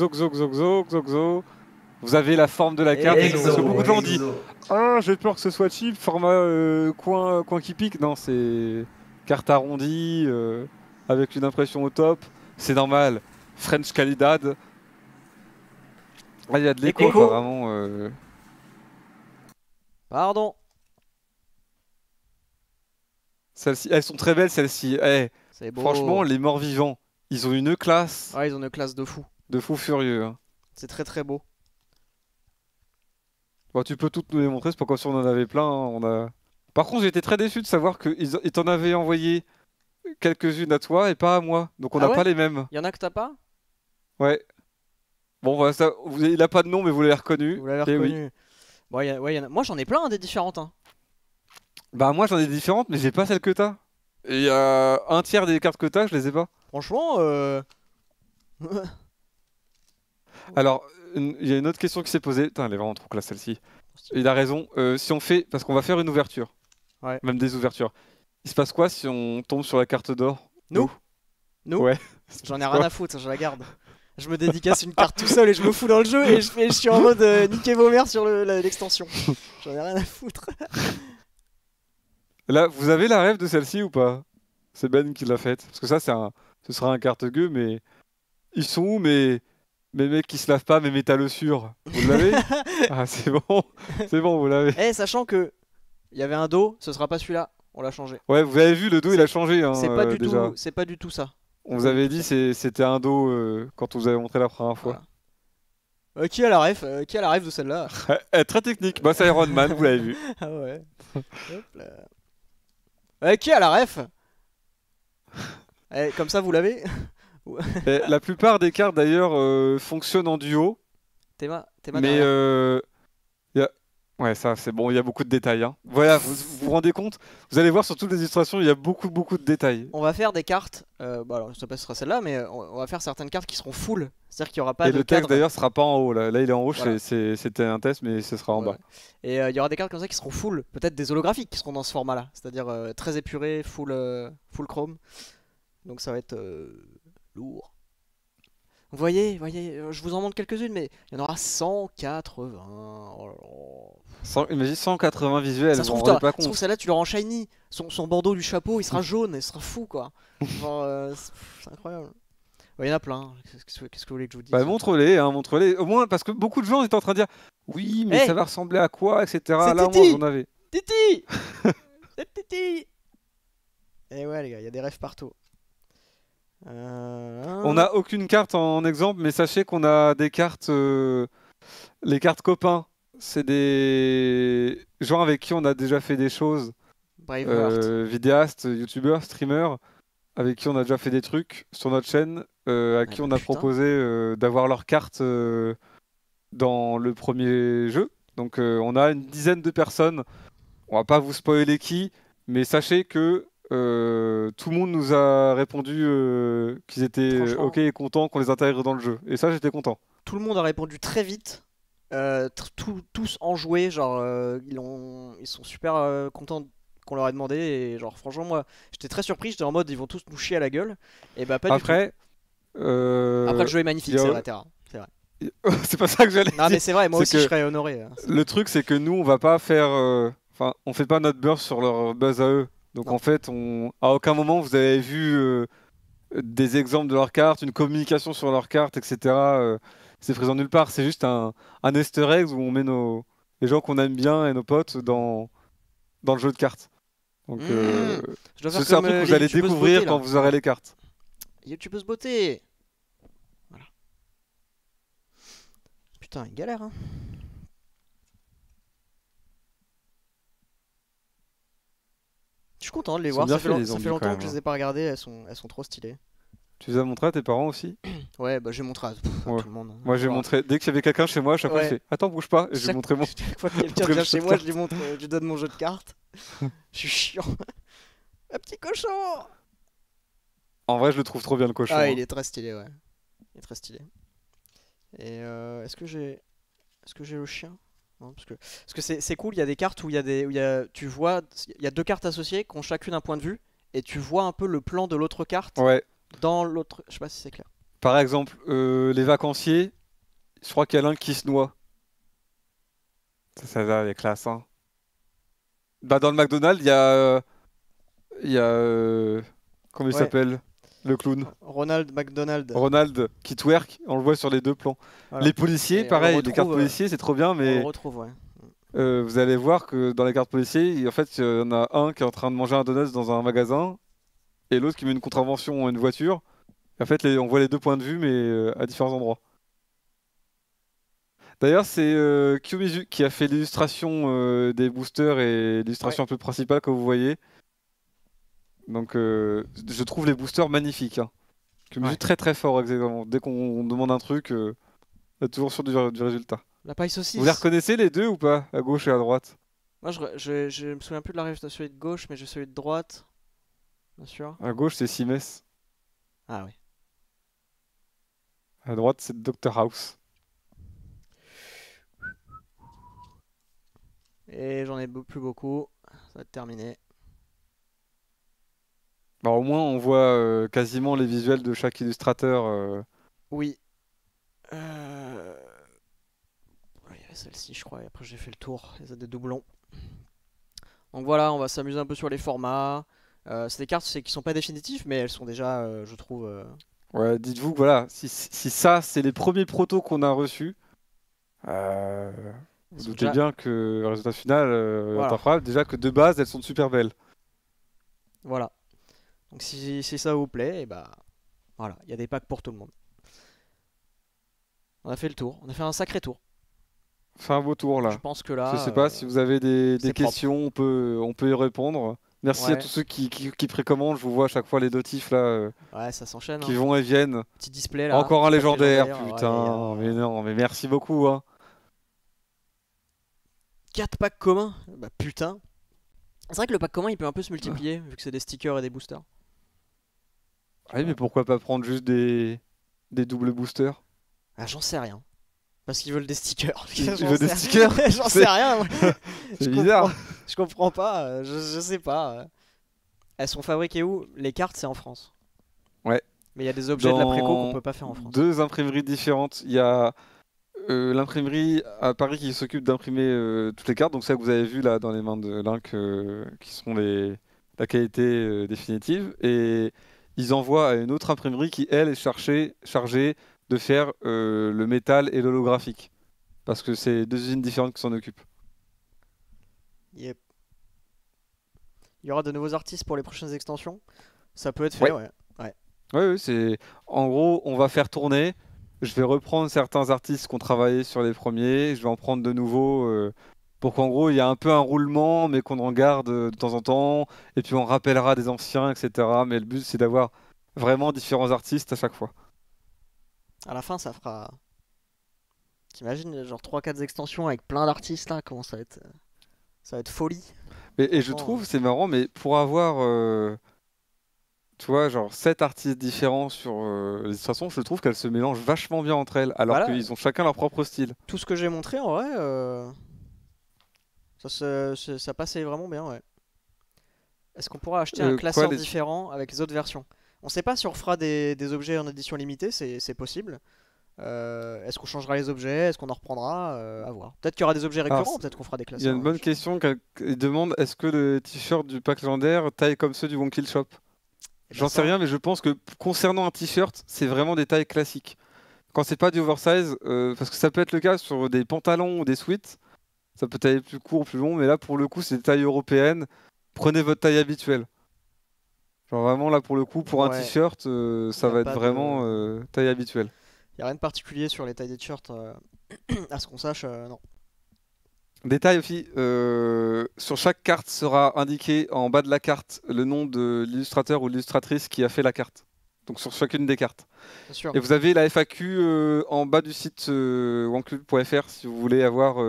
Vous avez la forme de la carte. Et que beaucoup de gens disent Ah, j'ai peur que ce soit cheap, format euh, coin, coin qui pique. Non, c'est carte arrondie, avec une impression au top. C'est normal. French Calidad. Ah, il y a de l'écho apparemment. Pardon ci elles sont très belles celles-ci. Eh, franchement, les morts vivants, ils ont une classe. Ouais, ils ont une classe de fou. De fou furieux. Hein. C'est très très beau. Bon, tu peux toutes nous les montrer, c'est pas comme si on en avait plein. Hein. On a... Par contre, j'ai été très déçu de savoir qu'ils t'en avaient envoyé quelques-unes à toi et pas à moi. Donc on n'a ah pas les mêmes. Il y en a que t'as pas Ouais. Bon, bah, voilà, il a pas de nom, mais vous l'avez reconnu. Vous l'avez eh reconnu. Moi, j'en ai plein hein, des différentes. Bah moi j'en ai différentes, mais j'ai pas celle que t'as. Et il y a un tiers des cartes que t'as, je les ai pas. Franchement, euh... Alors, il y a une autre question qui s'est posée. Putain, elle est vraiment trop classe celle-ci. Il a raison. Euh, si on fait, parce qu'on va faire une ouverture, ouais. même des ouvertures. Il se passe quoi si on tombe sur la carte d'or Nous Nous Ouais. J'en ai rien à foutre, je la garde. Je me dédicace une carte tout seul et je me fous dans le jeu et je, suis en mode euh, niquer vos mères sur l'extension. J'en ai rien à foutre. Là, vous avez la rêve de celle-ci ou pas C'est Ben qui l'a faite. Parce que ça, c'est un... ce sera un carte gueux, mais ils sont où mes... mes mecs qui se lavent pas, mes le sur Vous l'avez Ah, c'est bon, c'est bon, vous l'avez. Eh, sachant que il y avait un dos, ce sera pas celui-là, on l'a changé. Ouais, vous avez vu, le dos, il a changé. Hein, euh, c'est pas, du Tout... ça. On vous avait dit c'était un dos euh, quand on vous avait montré la première fois. Euh, qui a la ref Qui a la ref de celle-là Très technique. Bah, c'est Iron Man, vous l'avez vu. ah ouais. Eh, qui a la ref eh, Comme ça, vous l'avez eh, La plupart des cartes d'ailleurs euh, fonctionnent en duo. Théma, Mais Ouais, ça, c'est bon, il y a beaucoup de détails. Hein. Voilà, vous, vous rendez compte Vous allez voir sur toutes les illustrations, il y a beaucoup, beaucoup de détails. On va faire des cartes, euh, bah, alors, je sais pas si ce sera celle-là, mais euh, on, va faire certaines cartes qui seront full. C'est-à-dire qu'il n'y aura pas Et le texte d'ailleurs sera pas en haut, là, il est en haut, c'était un test, mais ce sera en bas. Et euh, il y aura des cartes comme ça qui seront full, peut-être des holographiques qui seront dans ce format-là, c'est-à-dire euh, très épuré, full, full chrome. Donc ça va être lourd. Vous voyez, voyez, euh, je vous en montre quelques-unes, mais il y en aura 180. 180 visuels, ça se trouve, pas Ça, là, tu le rends shiny. Son, son, bandeau du chapeau, il sera jaune, il sera fou, quoi. Euh, c'est incroyable. Il y en a plein. Hein. Qu'est-ce que, vous voulez que je vous bah, dise bah, Montre-les, hein, montre-les. Au moins, parce que beaucoup de gens étaient en train de dire Oui, mais eh ça va ressembler à quoi, etc. Là, moi, j'en avais. Titi Titi Et eh ouais, les gars, il y a des rêves partout. On n'a aucune carte en exemple, mais sachez qu'on a des cartes. Euh, les cartes copains, c'est des gens avec qui on a déjà fait des choses. Euh, vidéastes, youtubeurs, streamers, avec qui on a déjà fait des trucs sur notre chaîne, euh, à ah qui bah on a proposé d'avoir leurs cartes dans le premier jeu. Donc on a une dizaine de personnes. On va pas vous spoiler qui, mais sachez que euh, tout le monde nous a répondu euh, qu'ils étaient euh, ok et contents qu'on les intègre dans le jeu. Et ça, j'étais content. Tout le monde a répondu très vite. tous enjoués, genre ils, sont super contents qu'on leur ait demandé. Et genre, franchement, moi, j'étais très surpris. J'étais en mode, ils vont tous nous chier à la gueule. Et bah, pas Après, Après, le jeu est magnifique, c'est vrai, C'est pas ça que j'allais Non, mais c'est vrai, moi aussi, je serais honoré. Hein. Le truc, c'est que nous, on va pas faire. Enfin, on fait pas notre beurre sur leur base à eux. Donc en fait, on... à aucun moment vous avez vu euh, des exemples de leurs cartes, une communication sur leurs cartes, etc. Euh, c'est présent nulle part. C'est juste un, un easter où on met nos... les gens qu'on aime bien et nos potes dans, dans le jeu de cartes. Donc mmh. euh, c'est un truc que euh, vous allez découvrir quand vous aurez les cartes. YouTubeuse beauté Voilà. Putain, une galère hein Je suis content de les voir. Ça fait, longtemps que je les ai pas hein. regardées. Elles sont, elles sont trop stylées. Tu les as montrées à tes parents aussi Ouais, bah j'ai montré à, à, tout le monde. Hein. Moi j'ai montré, dès qu'il y avait quelqu'un chez moi, à chaque fois je fais Attends, bouge pas, et j'ai montré mon. Chaque fois que quelqu'un vient chez moi, je lui, montre, euh, je donne mon jeu de cartes. je suis chiant. Un petit cochon En vrai, je le trouve trop bien le cochon. Ah, hein. il est très stylé, ouais. Il est très stylé. Et euh, est-ce que j'ai. Est-ce que j'ai le chien Hein, parce que c'est que cool, il y a des cartes où, il y a des, où y a, tu vois, il y a deux cartes associées qui ont chacune un point de vue, et tu vois un peu le plan de l'autre carte dans l'autre. Je sais pas si c'est clair. Par exemple, euh, les vacanciers, je crois qu'il y a l'un qui se noie. Ça, ça les classes. Hein. Bah, dans le McDonald's, il y a. Euh, il y a. Euh, comment il s'appelle le clown. Ronald McDonald. Ronald qui twerk, on le voit sur les deux plans. Les policiers, pareil, les cartes policiers, c'est trop bien, mais. On retrouve, ouais. Euh, vous allez voir que dans les cartes policiers, en fait, il y en a un qui est en train de manger un donut dans un magasin et l'autre qui met une contravention à une voiture. En fait, on voit les deux points de vue, mais euh, à différents endroits. D'ailleurs, c'est euh, Kyubizu qui a fait l'illustration des boosters et l'illustration un peu principale que vous voyez. Donc euh, je trouve les boosters magnifiques. Hein. Je me suis très très fort, exactement. Dès qu'on demande un truc, euh, on est toujours sûr du, résultat. La paille saucisse. Vous les reconnaissez les deux ou pas À gauche et à droite Moi je, je, me souviens plus de la rêve de celui de gauche, mais j'ai celui de droite. Bien sûr. À gauche c'est Simes. Ah oui. À droite c'est Dr House. Et j'en ai plus beaucoup. Ça va être terminé. Bah, au moins, on voit euh, quasiment les visuels de chaque illustrateur. Euh. Oui. Euh. Il y avait celle-ci, je crois, après j'ai fait le tour. y a des doublons. Donc voilà, on va s'amuser un peu sur les formats. Euh, c'est des cartes c'est- qui sont pas définitives, mais elles sont déjà, je trouve. Ouais, dites-vous voilà, si, ça, c'est les premiers protos qu'on a reçus, vous doutez bien que le résultat final, euh, déjà que de base, elles sont super belles. Voilà. Donc si, ça vous plaît, et eh bah, ben, voilà, il y a des packs pour tout le monde. On a fait le tour, on a fait un sacré tour. Fait un beau tour là. Je pense que là. Je sais pas si vous avez des, euh, questions, on peut, on peut y répondre. Merci à tous ceux qui, qui, précommandent. Je vous vois à chaque fois les dotifs là. Euh, ouais, ça s'enchaîne. Qui hein. vont et viennent. Petit display là. Encore un légendaire, putain. mais euh, non, mais merci beaucoup. Hein. 4 packs communs Bah putain. C'est vrai que le pack commun il peut un peu se multiplier vu que c'est des stickers et des boosters. Ah oui, mais pourquoi pas prendre juste des, des doubles boosters Ah, j'en sais rien. Parce qu'ils veulent des stickers. Ils veulent des stickers J'en sais rien. C'est bizarre. Je comprends pas. Je... sais pas. Elles sont fabriquées où Les cartes, c'est en France. Ouais. Mais il y a des objets de la préco qu'on peut pas faire en France. Deux imprimeries différentes. Il y a euh, l'imprimerie à Paris qui s'occupe d'imprimer euh, toutes les cartes. Donc, ça que vous avez vu là dans les mains de Link, euh, qui sont la qualité définitive. Et ils envoient à une autre imprimerie qui, elle, est chargée, de faire euh, le métal et l'holographique. Parce que c'est deux usines différentes qui s'en occupent. Yep. Il y aura de nouveaux artistes pour les prochaines extensions Ça peut être fait, ouais. ouais. Oui, c'est... En gros, on va faire tourner. Je vais reprendre certains artistes ont travaillé sur les premiers. Je vais en prendre de nouveaux. Euh, pour qu'en gros, il y a un peu un roulement, mais qu'on en garde euh, de temps en temps, et puis on rappellera des anciens, etc. Mais le but, c'est d'avoir vraiment différents artistes à chaque fois. À la fin, ça fera. T'imagines, genre 3-4 extensions avec plein d'artistes là, comment ça va être. Euh, ça va être folie. Et, je trouve, euh. c'est marrant, mais pour avoir. tu vois, genre 7 artistes différents sur De toute je trouve qu'elles se mélangent vachement bien entre elles, alors qu'ils ont chacun leur propre style. Tout ce que j'ai montré, en vrai, ça, passait vraiment bien, ouais. Est-ce qu'on pourra acheter euh, un classeur différent avec les autres versions On ne sait pas si on fera des, objets en édition limitée, c'est possible. Euh, est-ce qu'on changera les objets Est-ce qu'on en reprendra euh, À voir. Peut-être qu'il y aura des objets récurrents, peut-être qu'on fera des classeurs. Il y a une bonne question qui demande est-ce que le t-shirt du pack légendaire taille comme ceux du One Kill Shop eh ben J'en sais rien, mais je pense que concernant un t-shirt, c'est vraiment des tailles classiques. Quand c'est pas du oversize, parce que ça peut être le cas sur des pantalons ou des suites, ça peut tailler plus court, plus long, mais là pour le coup c'est des tailles européennes. Prenez votre taille habituelle. Genre vraiment là pour le coup, pour un t-shirt, euh, ça va être vraiment euh, taille habituelle. Il n'y a rien de particulier sur les tailles des t-shirts, euh, à ce qu'on sache, non. Détail aussi, sur chaque carte sera indiqué en bas de la carte le nom de l'illustrateur ou l'illustratrice qui a fait la carte. Donc sur chacune des cartes. Et vous avez la FAQ en bas du site wanclub.fr si vous voulez avoir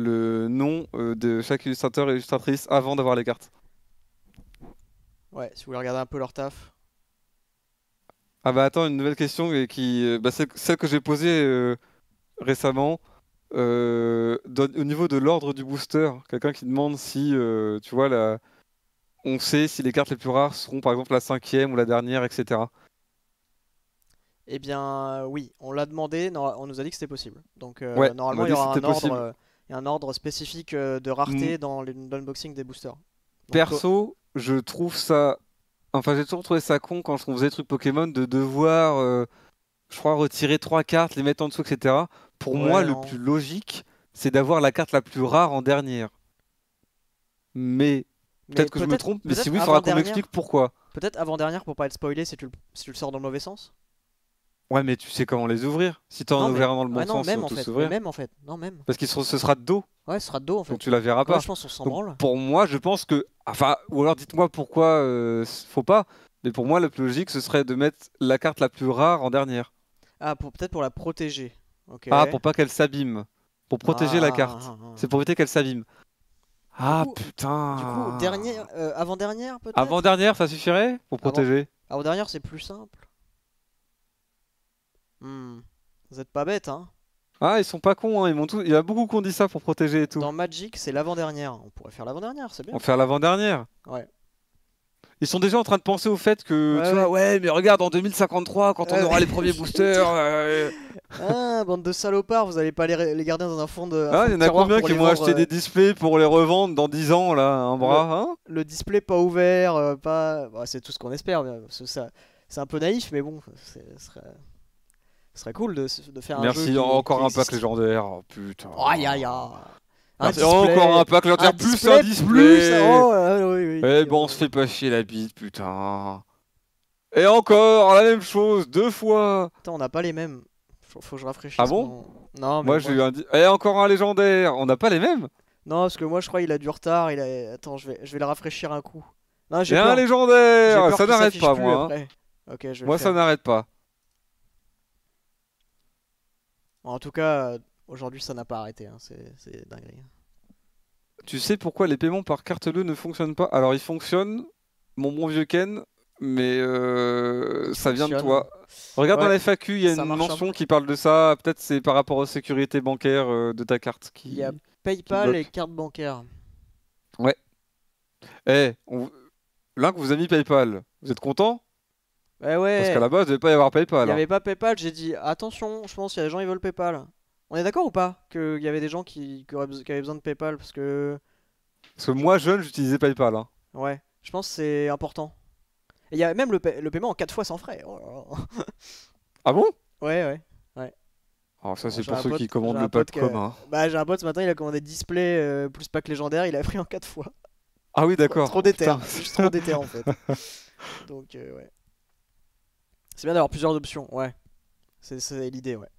le nom euh, de chaque illustrateur et illustratrice avant d'avoir les cartes. Ouais, si vous voulez regarder un peu leur taf. Ah bah attends, une nouvelle question qui, euh, bah celle, que j'ai posée euh, récemment. au niveau de l'ordre du booster, quelqu'un qui demande si, tu vois, la... on sait si les cartes les plus rares seront par exemple la cinquième ou la dernière, etc. Eh bien, oui, on l'a demandé, on nous a dit que c'était possible. Donc, normalement, il y aura un un ordre spécifique euh, de rareté mm. dans l'unboxing des boosters. Perso, euh, je trouve ça. Enfin, j'ai toujours trouvé ça con quand on faisait des trucs Pokémon de devoir, euh, je crois, retirer trois cartes, les mettre en dessous, etc. Pour moi, le plus logique, c'est d'avoir la carte la plus rare en dernière. Mais peut-être que je me trompe, mais si oui, il faudra qu'on m'explique pourquoi. Peut-être avant-dernière pour pas être spoilé tu, le, si tu le sors dans le mauvais sens Ouais, mais tu sais comment les ouvrir. Si t'en ouvriras avant le bon sens, même, en fait. même en fait. Non, même. Parce que ce sera de dos. Ouais, ce sera de dos en fait. Donc tu la verras pas. je pense qu'on s'en branle. Pour moi, je pense que. Enfin, ou alors dites-moi pourquoi euh, faut pas. Mais pour moi, la plus logique, ce serait de mettre la carte la plus rare en dernière. Ah, pour peut-être pour la protéger. Ah, pour pas qu'elle s'abîme. Pour protéger la ah, carte. Ah, ah, c'est pour éviter qu'elle s'abîme. Ah putain Du coup, dernière, euh, avant-dernière peut-être Avant-dernière, ça suffirait Pour protéger Avant-dernière, c'est plus simple. Hmm. Vous êtes pas bêtes, hein Ah, ils sont pas cons, hein. ils tout... il y a beaucoup qu'on dit ça pour protéger et tout. Dans Magic, c'est l'avant-dernière. On pourrait faire l'avant-dernière, c'est bien. On va faire l'avant-dernière Ouais. Ils sont déjà en train de penser au fait que, ouais, tu vois, ouais, mais regarde, en 2053, quand on aura les premiers boosters... Euh, euh. Ah, bande de salopards, vous allez pas les, les garder dans un fond de. Ah, il y en a combien qui vont acheter euh, des displays pour les revendre dans 10 ans, là, un bras Le, hein le display pas ouvert, pas. Bah, c'est tout ce qu'on espère, c'est un peu naïf, mais bon, ce serait serait cool de, faire un jeu. Merci, encore un pack légendaire. Oh, putain. Aïe aïe aïe. Un display, encore un pack légendaire, plus un display. Plus, oh, eh bon, on se fait pas chier la bite, putain. Et encore la même chose, deux fois. Attends, on n'a pas les mêmes. Faut, que je rafraîchisse. Ah bon Non, mais. Moi, j'ai eu un. Et encore un légendaire, on n'a pas les mêmes Non, parce que moi, je crois qu'il a du retard. Il a... Attends, je vais, je vais le rafraîchir un coup. Non, j'ai un légendaire Ça n'arrête pas, moi. Hein. je vais moi, ça n'arrête pas. En tout cas, euh, aujourd'hui, ça n'a pas arrêté. Hein. C'est dinguerie. Tu sais pourquoi les paiements par carte bleue ne fonctionnent pas Alors, ils fonctionnent, mon bon vieux Ken, mais euh, ça vient de toi. Regarde dans la FAQ, il y a une mention qui parle de ça. Peut-être c'est par rapport aux sécurités bancaires euh, de ta carte. Qui, il y a PayPal et carte bancaire. Ouais. Eh, hey, l'un que vous a mis PayPal, vous êtes content eh parce qu'à la base, il devait pas y avoir PayPal. Il n'y hein. avait pas PayPal. J'ai dit attention, je pense qu'il y a des gens qui veulent PayPal. On est d'accord ou pas qu'il y avait des gens qui, avaient besoin de PayPal parce que. Parce que moi jeune, j'utilisais PayPal. Hein. Ouais, je pense que c'est important. Et il y a même le, paiement en 4 fois sans frais. Oh ah bon Ouais, ouais. ouais. Alors ah, ça c'est pour ceux qui commandent le pack commun. Hein. Bah j'ai un pote ce matin, il a commandé display euh, plus pack légendaire, il a pris en 4 fois. Ah oui d'accord. Trop déter, juste trop déter en fait. Donc euh, ouais. C'est bien d'avoir plusieurs options, ouais. C'est l'idée, ouais.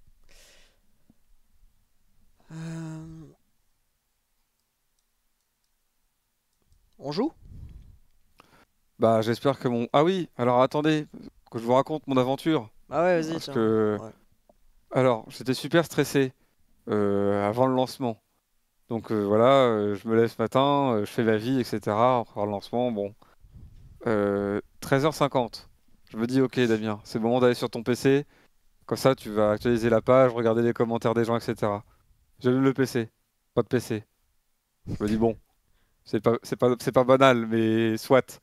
Euh. On joue Bah j'espère que mon... Ah oui, alors attendez, que je vous raconte mon aventure. Ah ouais, vas-y. Parce que... Alors, j'étais super stressé euh, avant le lancement. Donc euh, voilà, je me lève ce matin, je fais ma vie, etc. Encore le lancement, bon. 13h50. Je me dis, ok Damien, c'est le moment d'aller sur ton PC. Comme ça, tu vas actualiser la page, regarder les commentaires des gens, etc. J'allume le PC. Pas de PC. Je me dis, bon, c'est pas, pas, pas banal, mais soit.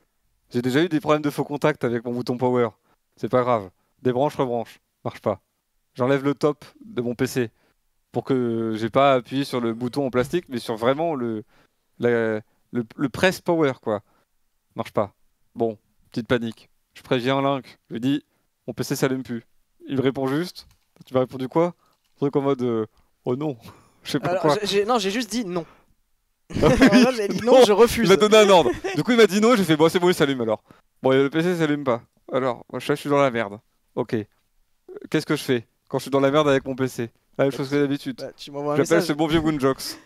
J'ai déjà eu des problèmes de faux contact avec mon bouton power. C'est pas grave. Débranche, rebranche. Marche pas. J'enlève le top de mon PC pour que j'ai pas appuyé sur le bouton en plastique, mais sur vraiment le, le, le press power, quoi. Marche pas. Bon, petite panique. Je préviens Link, je lui dis Mon PC s'allume plus. Il répond juste Tu m'as répondu quoi Un truc en mode euh, Oh non, je sais pas Non, j'ai juste dit non. Ah dit non, je refuse. Il m'a donné un ordre. Du coup, il m'a dit non, j'ai fait bon, c'est bon, il s'allume alors. Bon, le PC s'allume pas. Alors, moi, je suis dans la merde. Ok. Qu'est-ce que je fais quand je suis dans la merde avec mon PC La même chose que d'habitude. Bah, J'appelle ce bon vieux Goonjox.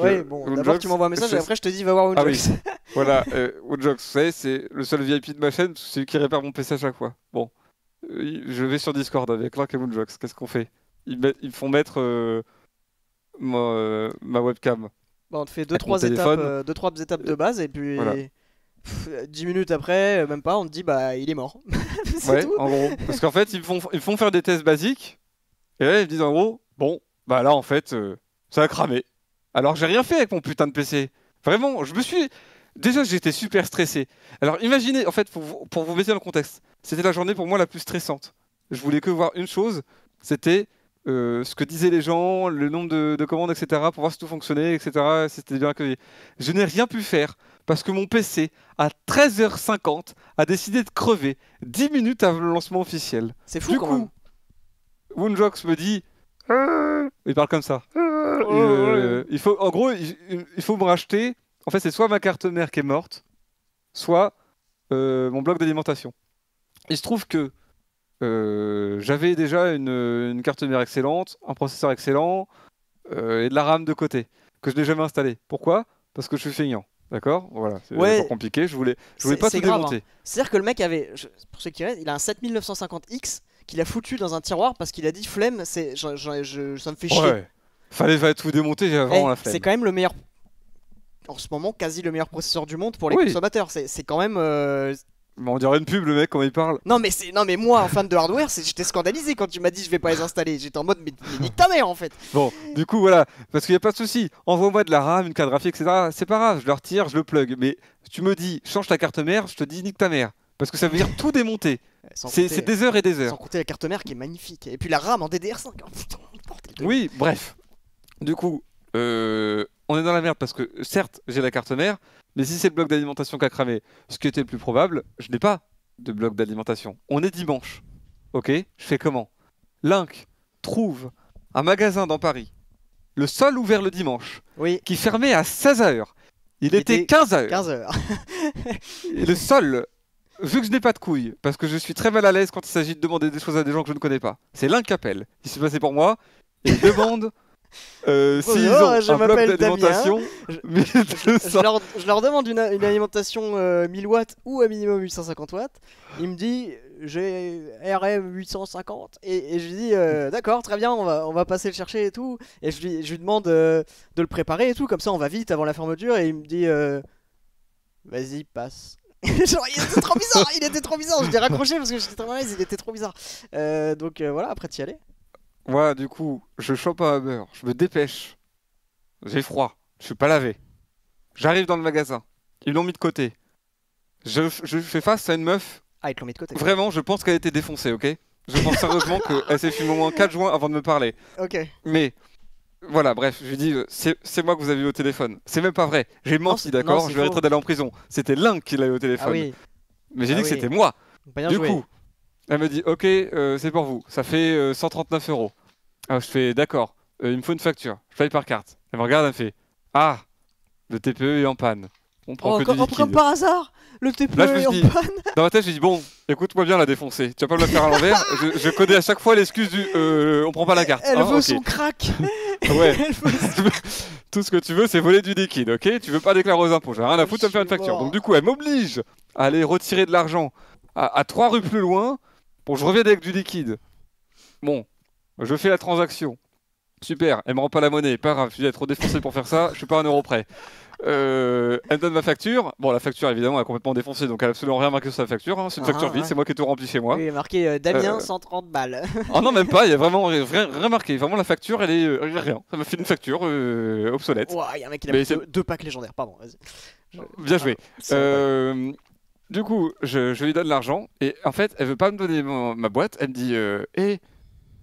Oui, bon, d'abord tu m'envoies un message et après je te dis va voir ah Woodjox voilà, euh, vous savez, c'est le seul VIP de ma chaîne, c'est lui qui répare mon PC à chaque fois. Bon, euh, je vais sur Discord avec Clark et Woodjox qu'est-ce qu'on fait ils, me font mettre euh, ma, webcam. on te fait 2-3 étapes, euh, deux, étapes de base et puis. 10 minutes après, même pas, on te dit bah il est mort. c'est tout. en gros. Parce qu'en fait, ils font, ils me font faire des tests basiques, et là ils me disent en gros, bon, bah là en fait, ça a cramé alors j'ai rien fait avec mon putain de PC. Vraiment, je me suis. Déjà, j'étais super stressé. Alors imaginez, en fait, pour vous, mettre dans le contexte, c'était la journée pour moi la plus stressante. Je voulais que voir une chose, c'était euh, ce que disaient les gens, le nombre de, commandes, etc., pour voir si tout fonctionnait, etc. C'était bien accueilli. Je n'ai rien pu faire parce que mon PC, à 13h50, a décidé de crever 10 minutes avant le lancement officiel. C'est fou, du coup, me dit. Hein il parle comme ça. Oh, il faut, en gros, il, faut me racheter. En fait, c'est soit ma carte mère qui est morte, soit euh, mon bloc d'alimentation. Il se trouve que euh, j'avais déjà une, carte mère excellente, un processeur excellent euh, et de la RAM de côté que je n'ai jamais installé. Pourquoi Parce que je suis feignant. D'accord Voilà, c'est ouais. compliqué, je voulais, je voulais pas tout démonter hein. démonter. C'est-à-dire que le mec avait, pour ceux qui restent, il a un 7950X qu'il a foutu dans un tiroir parce qu'il a dit flemme, c'est, ça me fait chier. Fallait, tout démonter, j'avais vraiment eh, la flemme. C'est quand même le meilleur, en ce moment, quasi le meilleur processeur du monde pour les consommateurs. C'est quand même. Euh, on dirait une pub, le mec, quand il parle. Non mais c'est non mais moi en fan de hardware, j'étais scandalisé quand tu m'as dit je vais pas les installer. J'étais en mode mais, nique ta mère en fait. Bon, du coup, voilà, parce qu'il n'y a pas de souci. Envoie-moi de la RAM, une carte graphique, etc. C'est pas grave, je le retire, je le plug. Mais tu me dis, change ta carte mère, je te dis, nique ta mère. Parce que ça veut dire tout démonter. Eh, c'est des heures et des heures. sans compter la carte mère qui est magnifique et puis la RAM en DDR5. Hein, oui, bref. Du coup, euh, on est dans la merde parce que certes, j'ai la carte mère, mais si c'est le bloc d'alimentation qui a cramé, ce qui était le plus probable, je n'ai pas de bloc d'alimentation. On est dimanche. Ok Je fais comment Link trouve un magasin dans Paris, le seul ouvert le dimanche, qui fermait à 16h. Il, était, 15h. 15h. le seul vu que je n'ai pas de couilles, parce que je suis très mal à l'aise quand il s'agit de demander des choses à des gens que je ne connais pas, c'est Link qui appelle. Il s'est passé pour moi il demande euh, oh si ont je un je, leur, demande une, alimentation 1000 euh, watts ou un minimum 850 watts. Il me dit j'ai RM 850 et, je lui dis euh, d'accord très bien on va, on va passer le chercher et tout et je lui, je demande de le préparer et tout comme ça on va vite avant la fermeture et il me dit vas-y passe. Genre, il était trop bizarre, il était trop bizarre. Je l'ai raccroché parce que j'étais très mal à l'aise, il était trop bizarre. donc voilà, après t'y aller. Voilà, du coup, je chope un beurre, je me dépêche. J'ai froid, je suis pas lavé. J'arrive dans le magasin, ils l'ont mis de côté. Je, fais face à une meuf. Ah, ils l'ont mis de côté. Vraiment, je pense qu'elle a été défoncée, ok Je pense sérieusement qu'elle s'est fumée au moins 4 juin avant de me parler. Ok. Mais voilà, bref, je lui dis, euh, c'est moi que vous avez eu au téléphone. C'est même pas vrai. J'ai menti, d'accord Je vais être d'aller en prison. C'était l'un qui l'a eu au ah téléphone. oui. Mais j'ai ah dit que c'était moi. du coup, elle me dit, ok, euh, c'est pour vous. Ça fait 139 euh, euros. Alors ah, je fais, d'accord, euh, il me faut une facture. Je paye par carte. Elle me regarde, elle me fait, ah, le TPE est en panne. On prend oh, que du oh, par hasard, le TPE est en panne. Dans ma tête, je dis, bon, écoute-moi bien la défoncer. Tu vas pas me la faire à l'envers. je, je, connais à chaque fois l'excuse du, on prend pas la carte. Elle ah, veut son crack. Tout ce que tu veux, c'est voler du liquide, ok Tu veux pas déclarer aux impôts. J'ai rien à foutre, de faire une facture. Donc du coup, elle m'oblige à aller retirer de l'argent à, à trois rues plus loin Bon, je reviens avec du liquide. Bon, je fais la transaction. Super, elle me rend pas la monnaie, pas grave, je vais trop défoncé pour faire ça, je suis pas un euro près. Euh, elle me donne ma facture. Bon, la facture, évidemment, elle est complètement défoncée, donc elle a absolument rien marqué sur sa facture. Hein. C'est une ah, facture ah, vide, ah. c'est moi qui ai tout rempli chez moi. Oui, il a marqué euh, Damien, 130 euh, balles. Ah non, même pas, il y a vraiment rien, marqué. Vraiment, la facture, elle est rien. Ça m'a fait une facture obsolète. Ouah, il y a un mec qui a mis deux, packs légendaires, pardon, vas-y. Bien joué. Euh, du coup, je, lui donne l'argent et en fait, elle veut pas me donner ma boîte. Elle me dit euh, Hé, eh,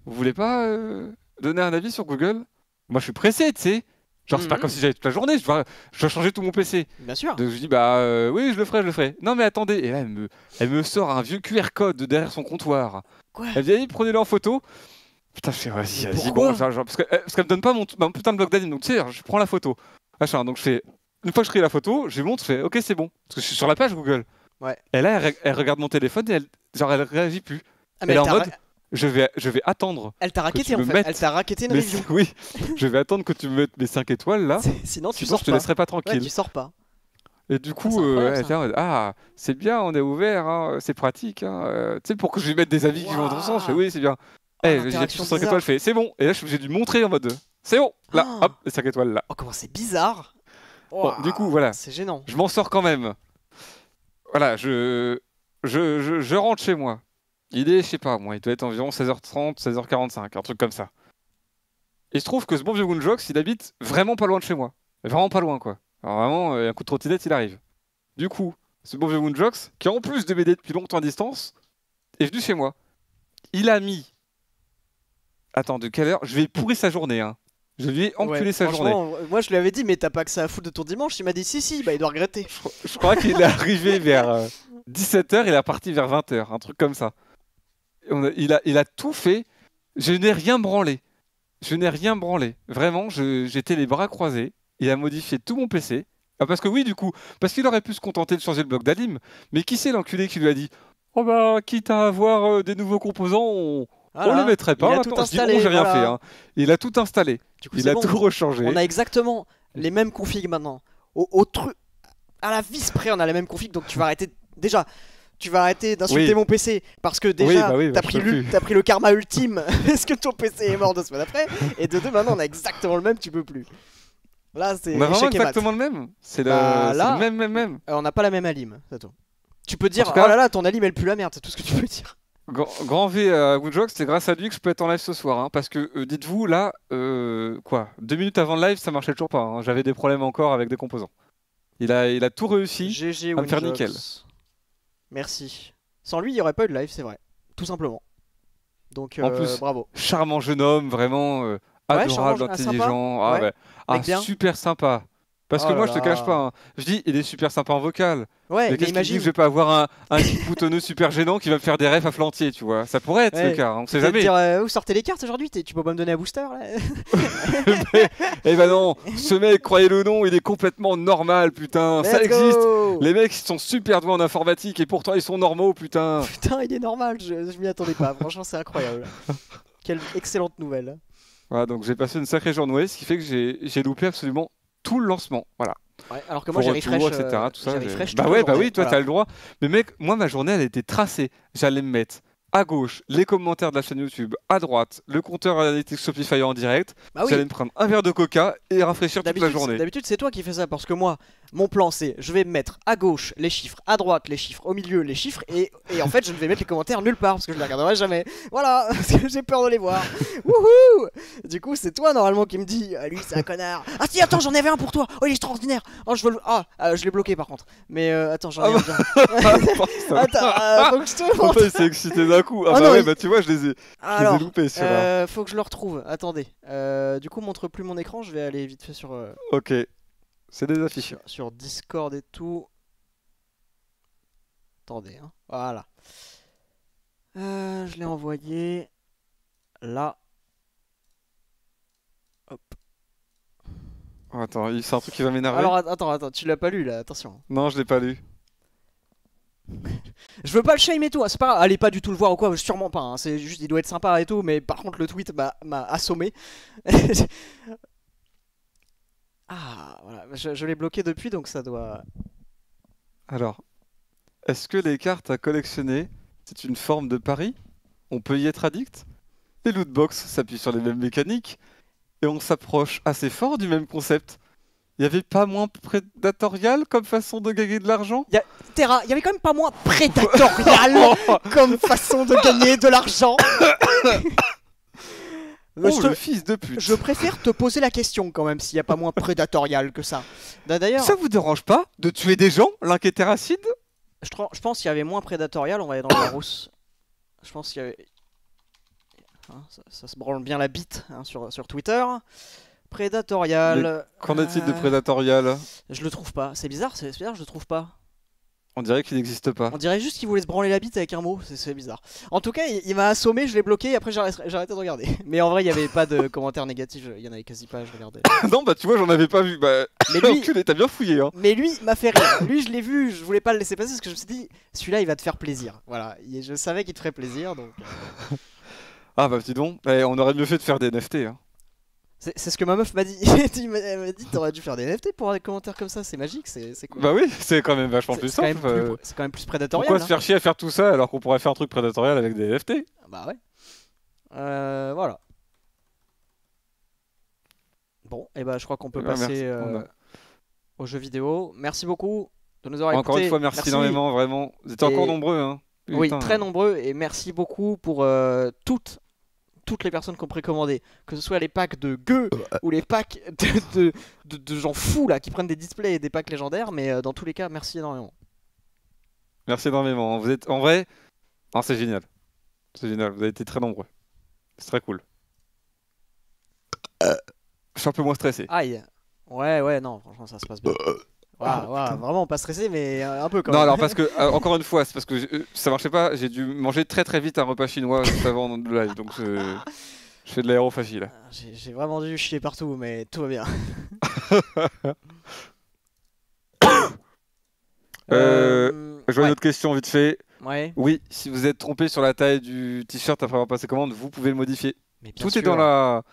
vous voulez pas euh, donner un avis sur Google Moi, je suis pressé, tu sais. Genre, c'est pas mhm. comme si j'avais toute la journée, je dois, je changer tout mon PC. Bien sûr. Donc je dis bah euh, oui je le ferai je le ferai. Non mais attendez et là elle me, sort un vieux QR code derrière son comptoir. Quoi Elle me dit prenez-le en photo. Putain je fais vas-y vas-y bon euh, parce qu'elle me donne pas mon, putain de bloc d'anime donc tu sais je prends la photo. donc une fois que je crée la photo je lui montre je fais ok c'est bon parce que je suis sur la page Google. Ouais. Et là, elle, elle, regarde mon téléphone et elle, genre, elle réagit plus. Ah, elle, est en mode, je vais, je vais attendre. Elle t'a raqueté, en fait. Elle t'a raqueté une Mais, oui, je vais attendre que tu me mettes mes 5 étoiles là. Sinon, tu sors je te pas. laisserai pas tranquille. tu sors pas. Et du coup, ah, euh, elle est en mode, ah, c'est bien, on est ouvert, hein, c'est pratique. Hein, euh, tu sais, pour que je lui mette des avis qui vont dans le sens. Je fais, oui, c'est bien. Ah, eh, j'ai hey, sur 5 étoiles, je fais, c'est bon. Et là, je dû montrer en mode, c'est bon, là, hop, les 5 étoiles là. Oh, comment c'est bizarre. Bon, du coup, voilà. C'est gênant. Je m'en sors quand même voilà, je, je, rentre chez moi. Il est, je sais pas, moi, il doit être environ 16h30, 16h45, un truc comme ça. Et se trouve que ce bon vieux Goonjox, il habite vraiment pas loin de chez moi. Vraiment pas loin, quoi. Alors vraiment, euh, un coup de trottinette, il arrive. Du coup, ce bon vieux Moonjox, qui en plus de m'aider depuis longtemps à distance, est venu chez moi. Il a mis. Attends, de quelle heure Je vais pourrir sa journée, hein. Je lui ai enculé sa journée. Euh, moi, je lui avais dit, mais t'as pas que ça à foutre de ton dimanche Il m'a dit, si, si, bah, il doit regretter. je, crois qu'il est arrivé vers 17h, euh, il est parti vers 20h, un truc comme ça. il, a, tout fait. Je n'ai rien branlé. Je n'ai rien branlé. Vraiment, j'étais les bras croisés. Il a modifié tout mon PC. Ah, parce que oui, du coup, parce qu'il aurait pu se contenter de changer le bloc d'Alim. Mais qui c'est l'enculé qui lui a dit Oh bah, quitte à avoir euh, des nouveaux composants, ah on le mettrait pas. Il a tout installé. Hein. Il a tout installé. il a tout rechangé. On a exactement les mêmes configs maintenant. Au, truc, à la vis près, on a les mêmes configs. Donc tu vas arrêter déjà. Tu vas arrêter d'insulter mon PC parce que déjà bah bah t'as pris, as pris le karma ultime Est-ce que ton PC est mort deux semaines après et de deux maintenant on a exactement le même tu peux plus. Là c'est on vraiment exactement le même. C'est le... Bah même même même. Euh, on n'a pas la même alim, Tu peux dire oh là là ton alim elle pue la merde c'est tout ce que tu peux dire. Grand V à Woodjox c'est grâce à lui que je peux être en live ce soir. Hein, parce que, euh, dites-vous, là, euh, quoi, deux minutes avant le live, ça marchait toujours pas. Hein. J'avais des problèmes encore avec des composants. Il a, il a tout réussi à faire nickel. Merci. Sans lui, il n'y aurait pas eu de live, c'est vrai. Tout simplement. Donc, en euh, plus, bravo. Charmant jeune homme, vraiment adorable, ah, intelligent, ah, bah, ah, super sympa. Parce oh que moi, je te cache pas, hein. je dis, il est super sympa en vocal. Ouais, mais, mais imagine. Que je vais pas avoir un, un boutonneux super gênant qui va me faire des refs à flantier, tu vois. Ça pourrait être le cas, on sait jamais. Dire, vous euh, sortez les cartes aujourd'hui, tu peux pas me donner un booster là Eh ben non, ce mec, croyez-le non, il est complètement normal, putain. ça existe. Les mecs, sont super doués en informatique et pourtant ils sont normaux, putain. Putain, il est normal, je, je m'y attendais pas. Franchement, c'est incroyable. Quelle excellente nouvelle. Voilà, donc j'ai passé une sacrée journée, ce qui fait que j'ai loupé absolument tout le lancement. Voilà. alors que moi, j'ai refresh, euh, tout ça, bah, ouais, bah oui, toi, t'as le droit. Mais mec, moi, ma journée, elle était tracée. J'allais me mettre à gauche les commentaires de la chaîne YouTube, à droite le compteur analytics Shopify en direct. Bah J'allais me prendre un verre de coca et rafraîchir toute la journée. D'habitude, c'est toi qui fais ça parce que moi, mon plan c'est je vais mettre à gauche les chiffres, à droite les chiffres, au milieu les chiffres, et, et en fait je ne vais mettre les commentaires nulle part parce que je ne les regarderai jamais. Voilà, parce que j'ai peur de les voir. Wouhou Du coup, c'est toi normalement qui me dit, ah, euh, lui c'est un connard. Ah si, attends, j'en avais un pour toi. Oh, il est extraordinaire. Oh, je veux Ah, euh, je l'ai bloqué par contre. Mais euh, attends, j'en ai ah un. Bah, ah, attends, euh, que je te il s'est excité d'un coup. Ah, oh bah ouais, bah, tu vois, je les ai, loupés. faut que je le retrouve. Attendez. du coup, montre plus mon écran, je vais aller vite fait sur. Ok. C'est des affiches. Sur, Discord et tout. Attendez, hein. voilà. Euh, je l'ai envoyé là. Hop. Oh, attends, c'est un truc qui va m'énerver. Alors attends, attends, tu l'as pas lu là, attention. Non, je l'ai pas lu. je veux pas le shame et tout, hein, c'est pas allez pas du tout le voir ou quoi, sûrement pas. Hein. c'est juste, il doit être sympa et tout, mais par contre le tweet m'a assommé. Ah, voilà. Bah, je, l'ai bloqué depuis, donc ça doit. Alors, est-ce que les cartes à collectionner, c'est une forme de pari On peut y être addict Les lootbox s'appuient sur les mêmes mécaniques, et on s'approche assez fort du même concept. Il y avait pas moins prédatorial comme façon de gagner de l'argent Terra, il y avait quand même pas moins prédatorial comme façon de gagner de l'argent Oh, je le fils de pute. Je préfère te poser la question quand même, s'il n'y a pas moins prédatorial que ça. Bah, d'ailleurs, ça vous dérange pas de tuer des gens, acide je, je, pense qu'il y avait moins prédatorial, on va aller dans la rousse. Je pense qu'il y avait. Hein, ça, se branle bien la bite hein, sur, sur Twitter. Prédatorial. Qu'en est-il de euh, prédatorial Je le trouve pas. C'est bizarre, c'est bizarre, je le trouve pas. On dirait qu'il n'existe pas. On dirait juste qu'il voulait se branler la bite avec un mot, c'est bizarre. En tout cas, il, m'a assommé, je l'ai bloqué et après j'ai arrêté de regarder. Mais en vrai, il n'y avait pas de commentaires négatifs, il y en avait quasi pas, je regardais. non, bah tu vois, j'en avais pas vu. Bah, mais lui, t'as bien fouillé. Hein. Mais lui, m'a fait rire. Lui, je l'ai vu, je voulais pas le laisser passer parce que je me suis dit, celui-là, il va te faire plaisir. Voilà, et je savais qu'il te ferait plaisir donc. Euh. ah bah petit donc eh, on aurait mieux fait de faire des NFT. Hein. C'est ce que ma meuf m'a dit. Elle m'a dit t'aurais dû faire des NFT pour des commentaires comme ça, c'est magique, c'est cool. Bah oui, c'est quand même vachement plus simple. Euh. C'est quand même plus prédatorial. Pourquoi hein. se faire chier à faire tout ça alors qu'on pourrait faire un truc prédatorial avec des NFT Bah ouais. Euh, voilà. Bon, et eh bah ben, je crois qu'on peut eh ben, passer euh, aux jeux vidéo. Merci beaucoup de nous avoir écoutés. Encore une fois, merci, énormément, vraiment. Vous êtes encore nombreux. Hein. oui, très nombreux, et merci beaucoup pour euh, toutes toutes les personnes qui ont précommandé, que ce soit les packs de gueux euh, euh. ou les packs de, gens fous là qui prennent des displays et des packs légendaires, mais euh, dans tous les cas, merci énormément. Merci énormément. Hein. Vous êtes en vrai, non c'est génial. C'est génial. Vous avez été très nombreux. C'est très cool. Je suis un peu moins stressé. Aïe. Ouais, ouais, non, franchement, ça se passe bien. Ah, vraiment pas stressé, mais euh, un peu quand même. Non, alors parce que, euh, encore une fois, c'est parce que euh, ça marchait pas, j'ai dû manger très très vite un repas chinois juste avant le live, donc je, fais de l'aérophagie facile ah, J'ai vraiment dû chier partout, mais tout va bien. euh, vois une autre question vite fait. Oui, si vous êtes trompé sur la taille du t-shirt après avoir passé commande, vous pouvez le modifier. Mais tout est dans la.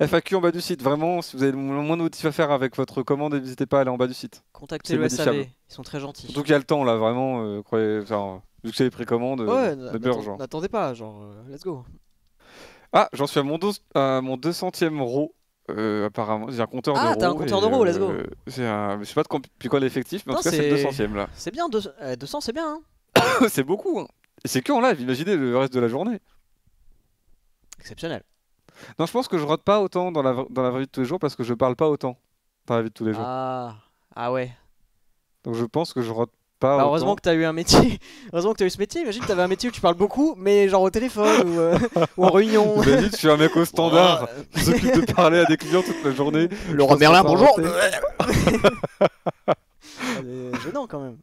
FAQ en bas du site. Vraiment, si vous avez le moins de motifs à faire avec votre commande, n'hésitez pas à aller en bas du site. Contactez le SAV, ils sont très gentils. Surtout il y a le temps là, vraiment. Euh, vu que c'est les précommandes, euh, ouais, N'attendez pas, genre, euh, let's go. Ah, j'en suis à mon, mon 200ème row. Euh, apparemment, j'ai un compteur d'euros. Ah, t'as un compteur d'euros, let's go. Un... Je sais pas depuis quoi l'effectif, mais en tout cas, c'est le 200ème là. C'est bien, 200 eh, c'est bien. Hein. c'est beaucoup. Hein. Et c'est que en live, imaginez le reste de la journée. Exceptionnel. Non, je pense que je rote pas autant dans la, dans la vraie vie de tous les jours parce que je parle pas autant dans la vie de tous les jours. Ah, ah ouais. Donc je pense que je rote pas. Bah, autant. heureusement que tu as eu un métier. heureusement que t'as eu ce métier. Imagine, t'avais un métier où tu parles beaucoup, mais genre au téléphone ou, euh, en réunion. en réunion. dit je suis un mec au standard je s'occupe de parler à des clients toute la journée. Laurent Merlin, bonjour. gênant quand même.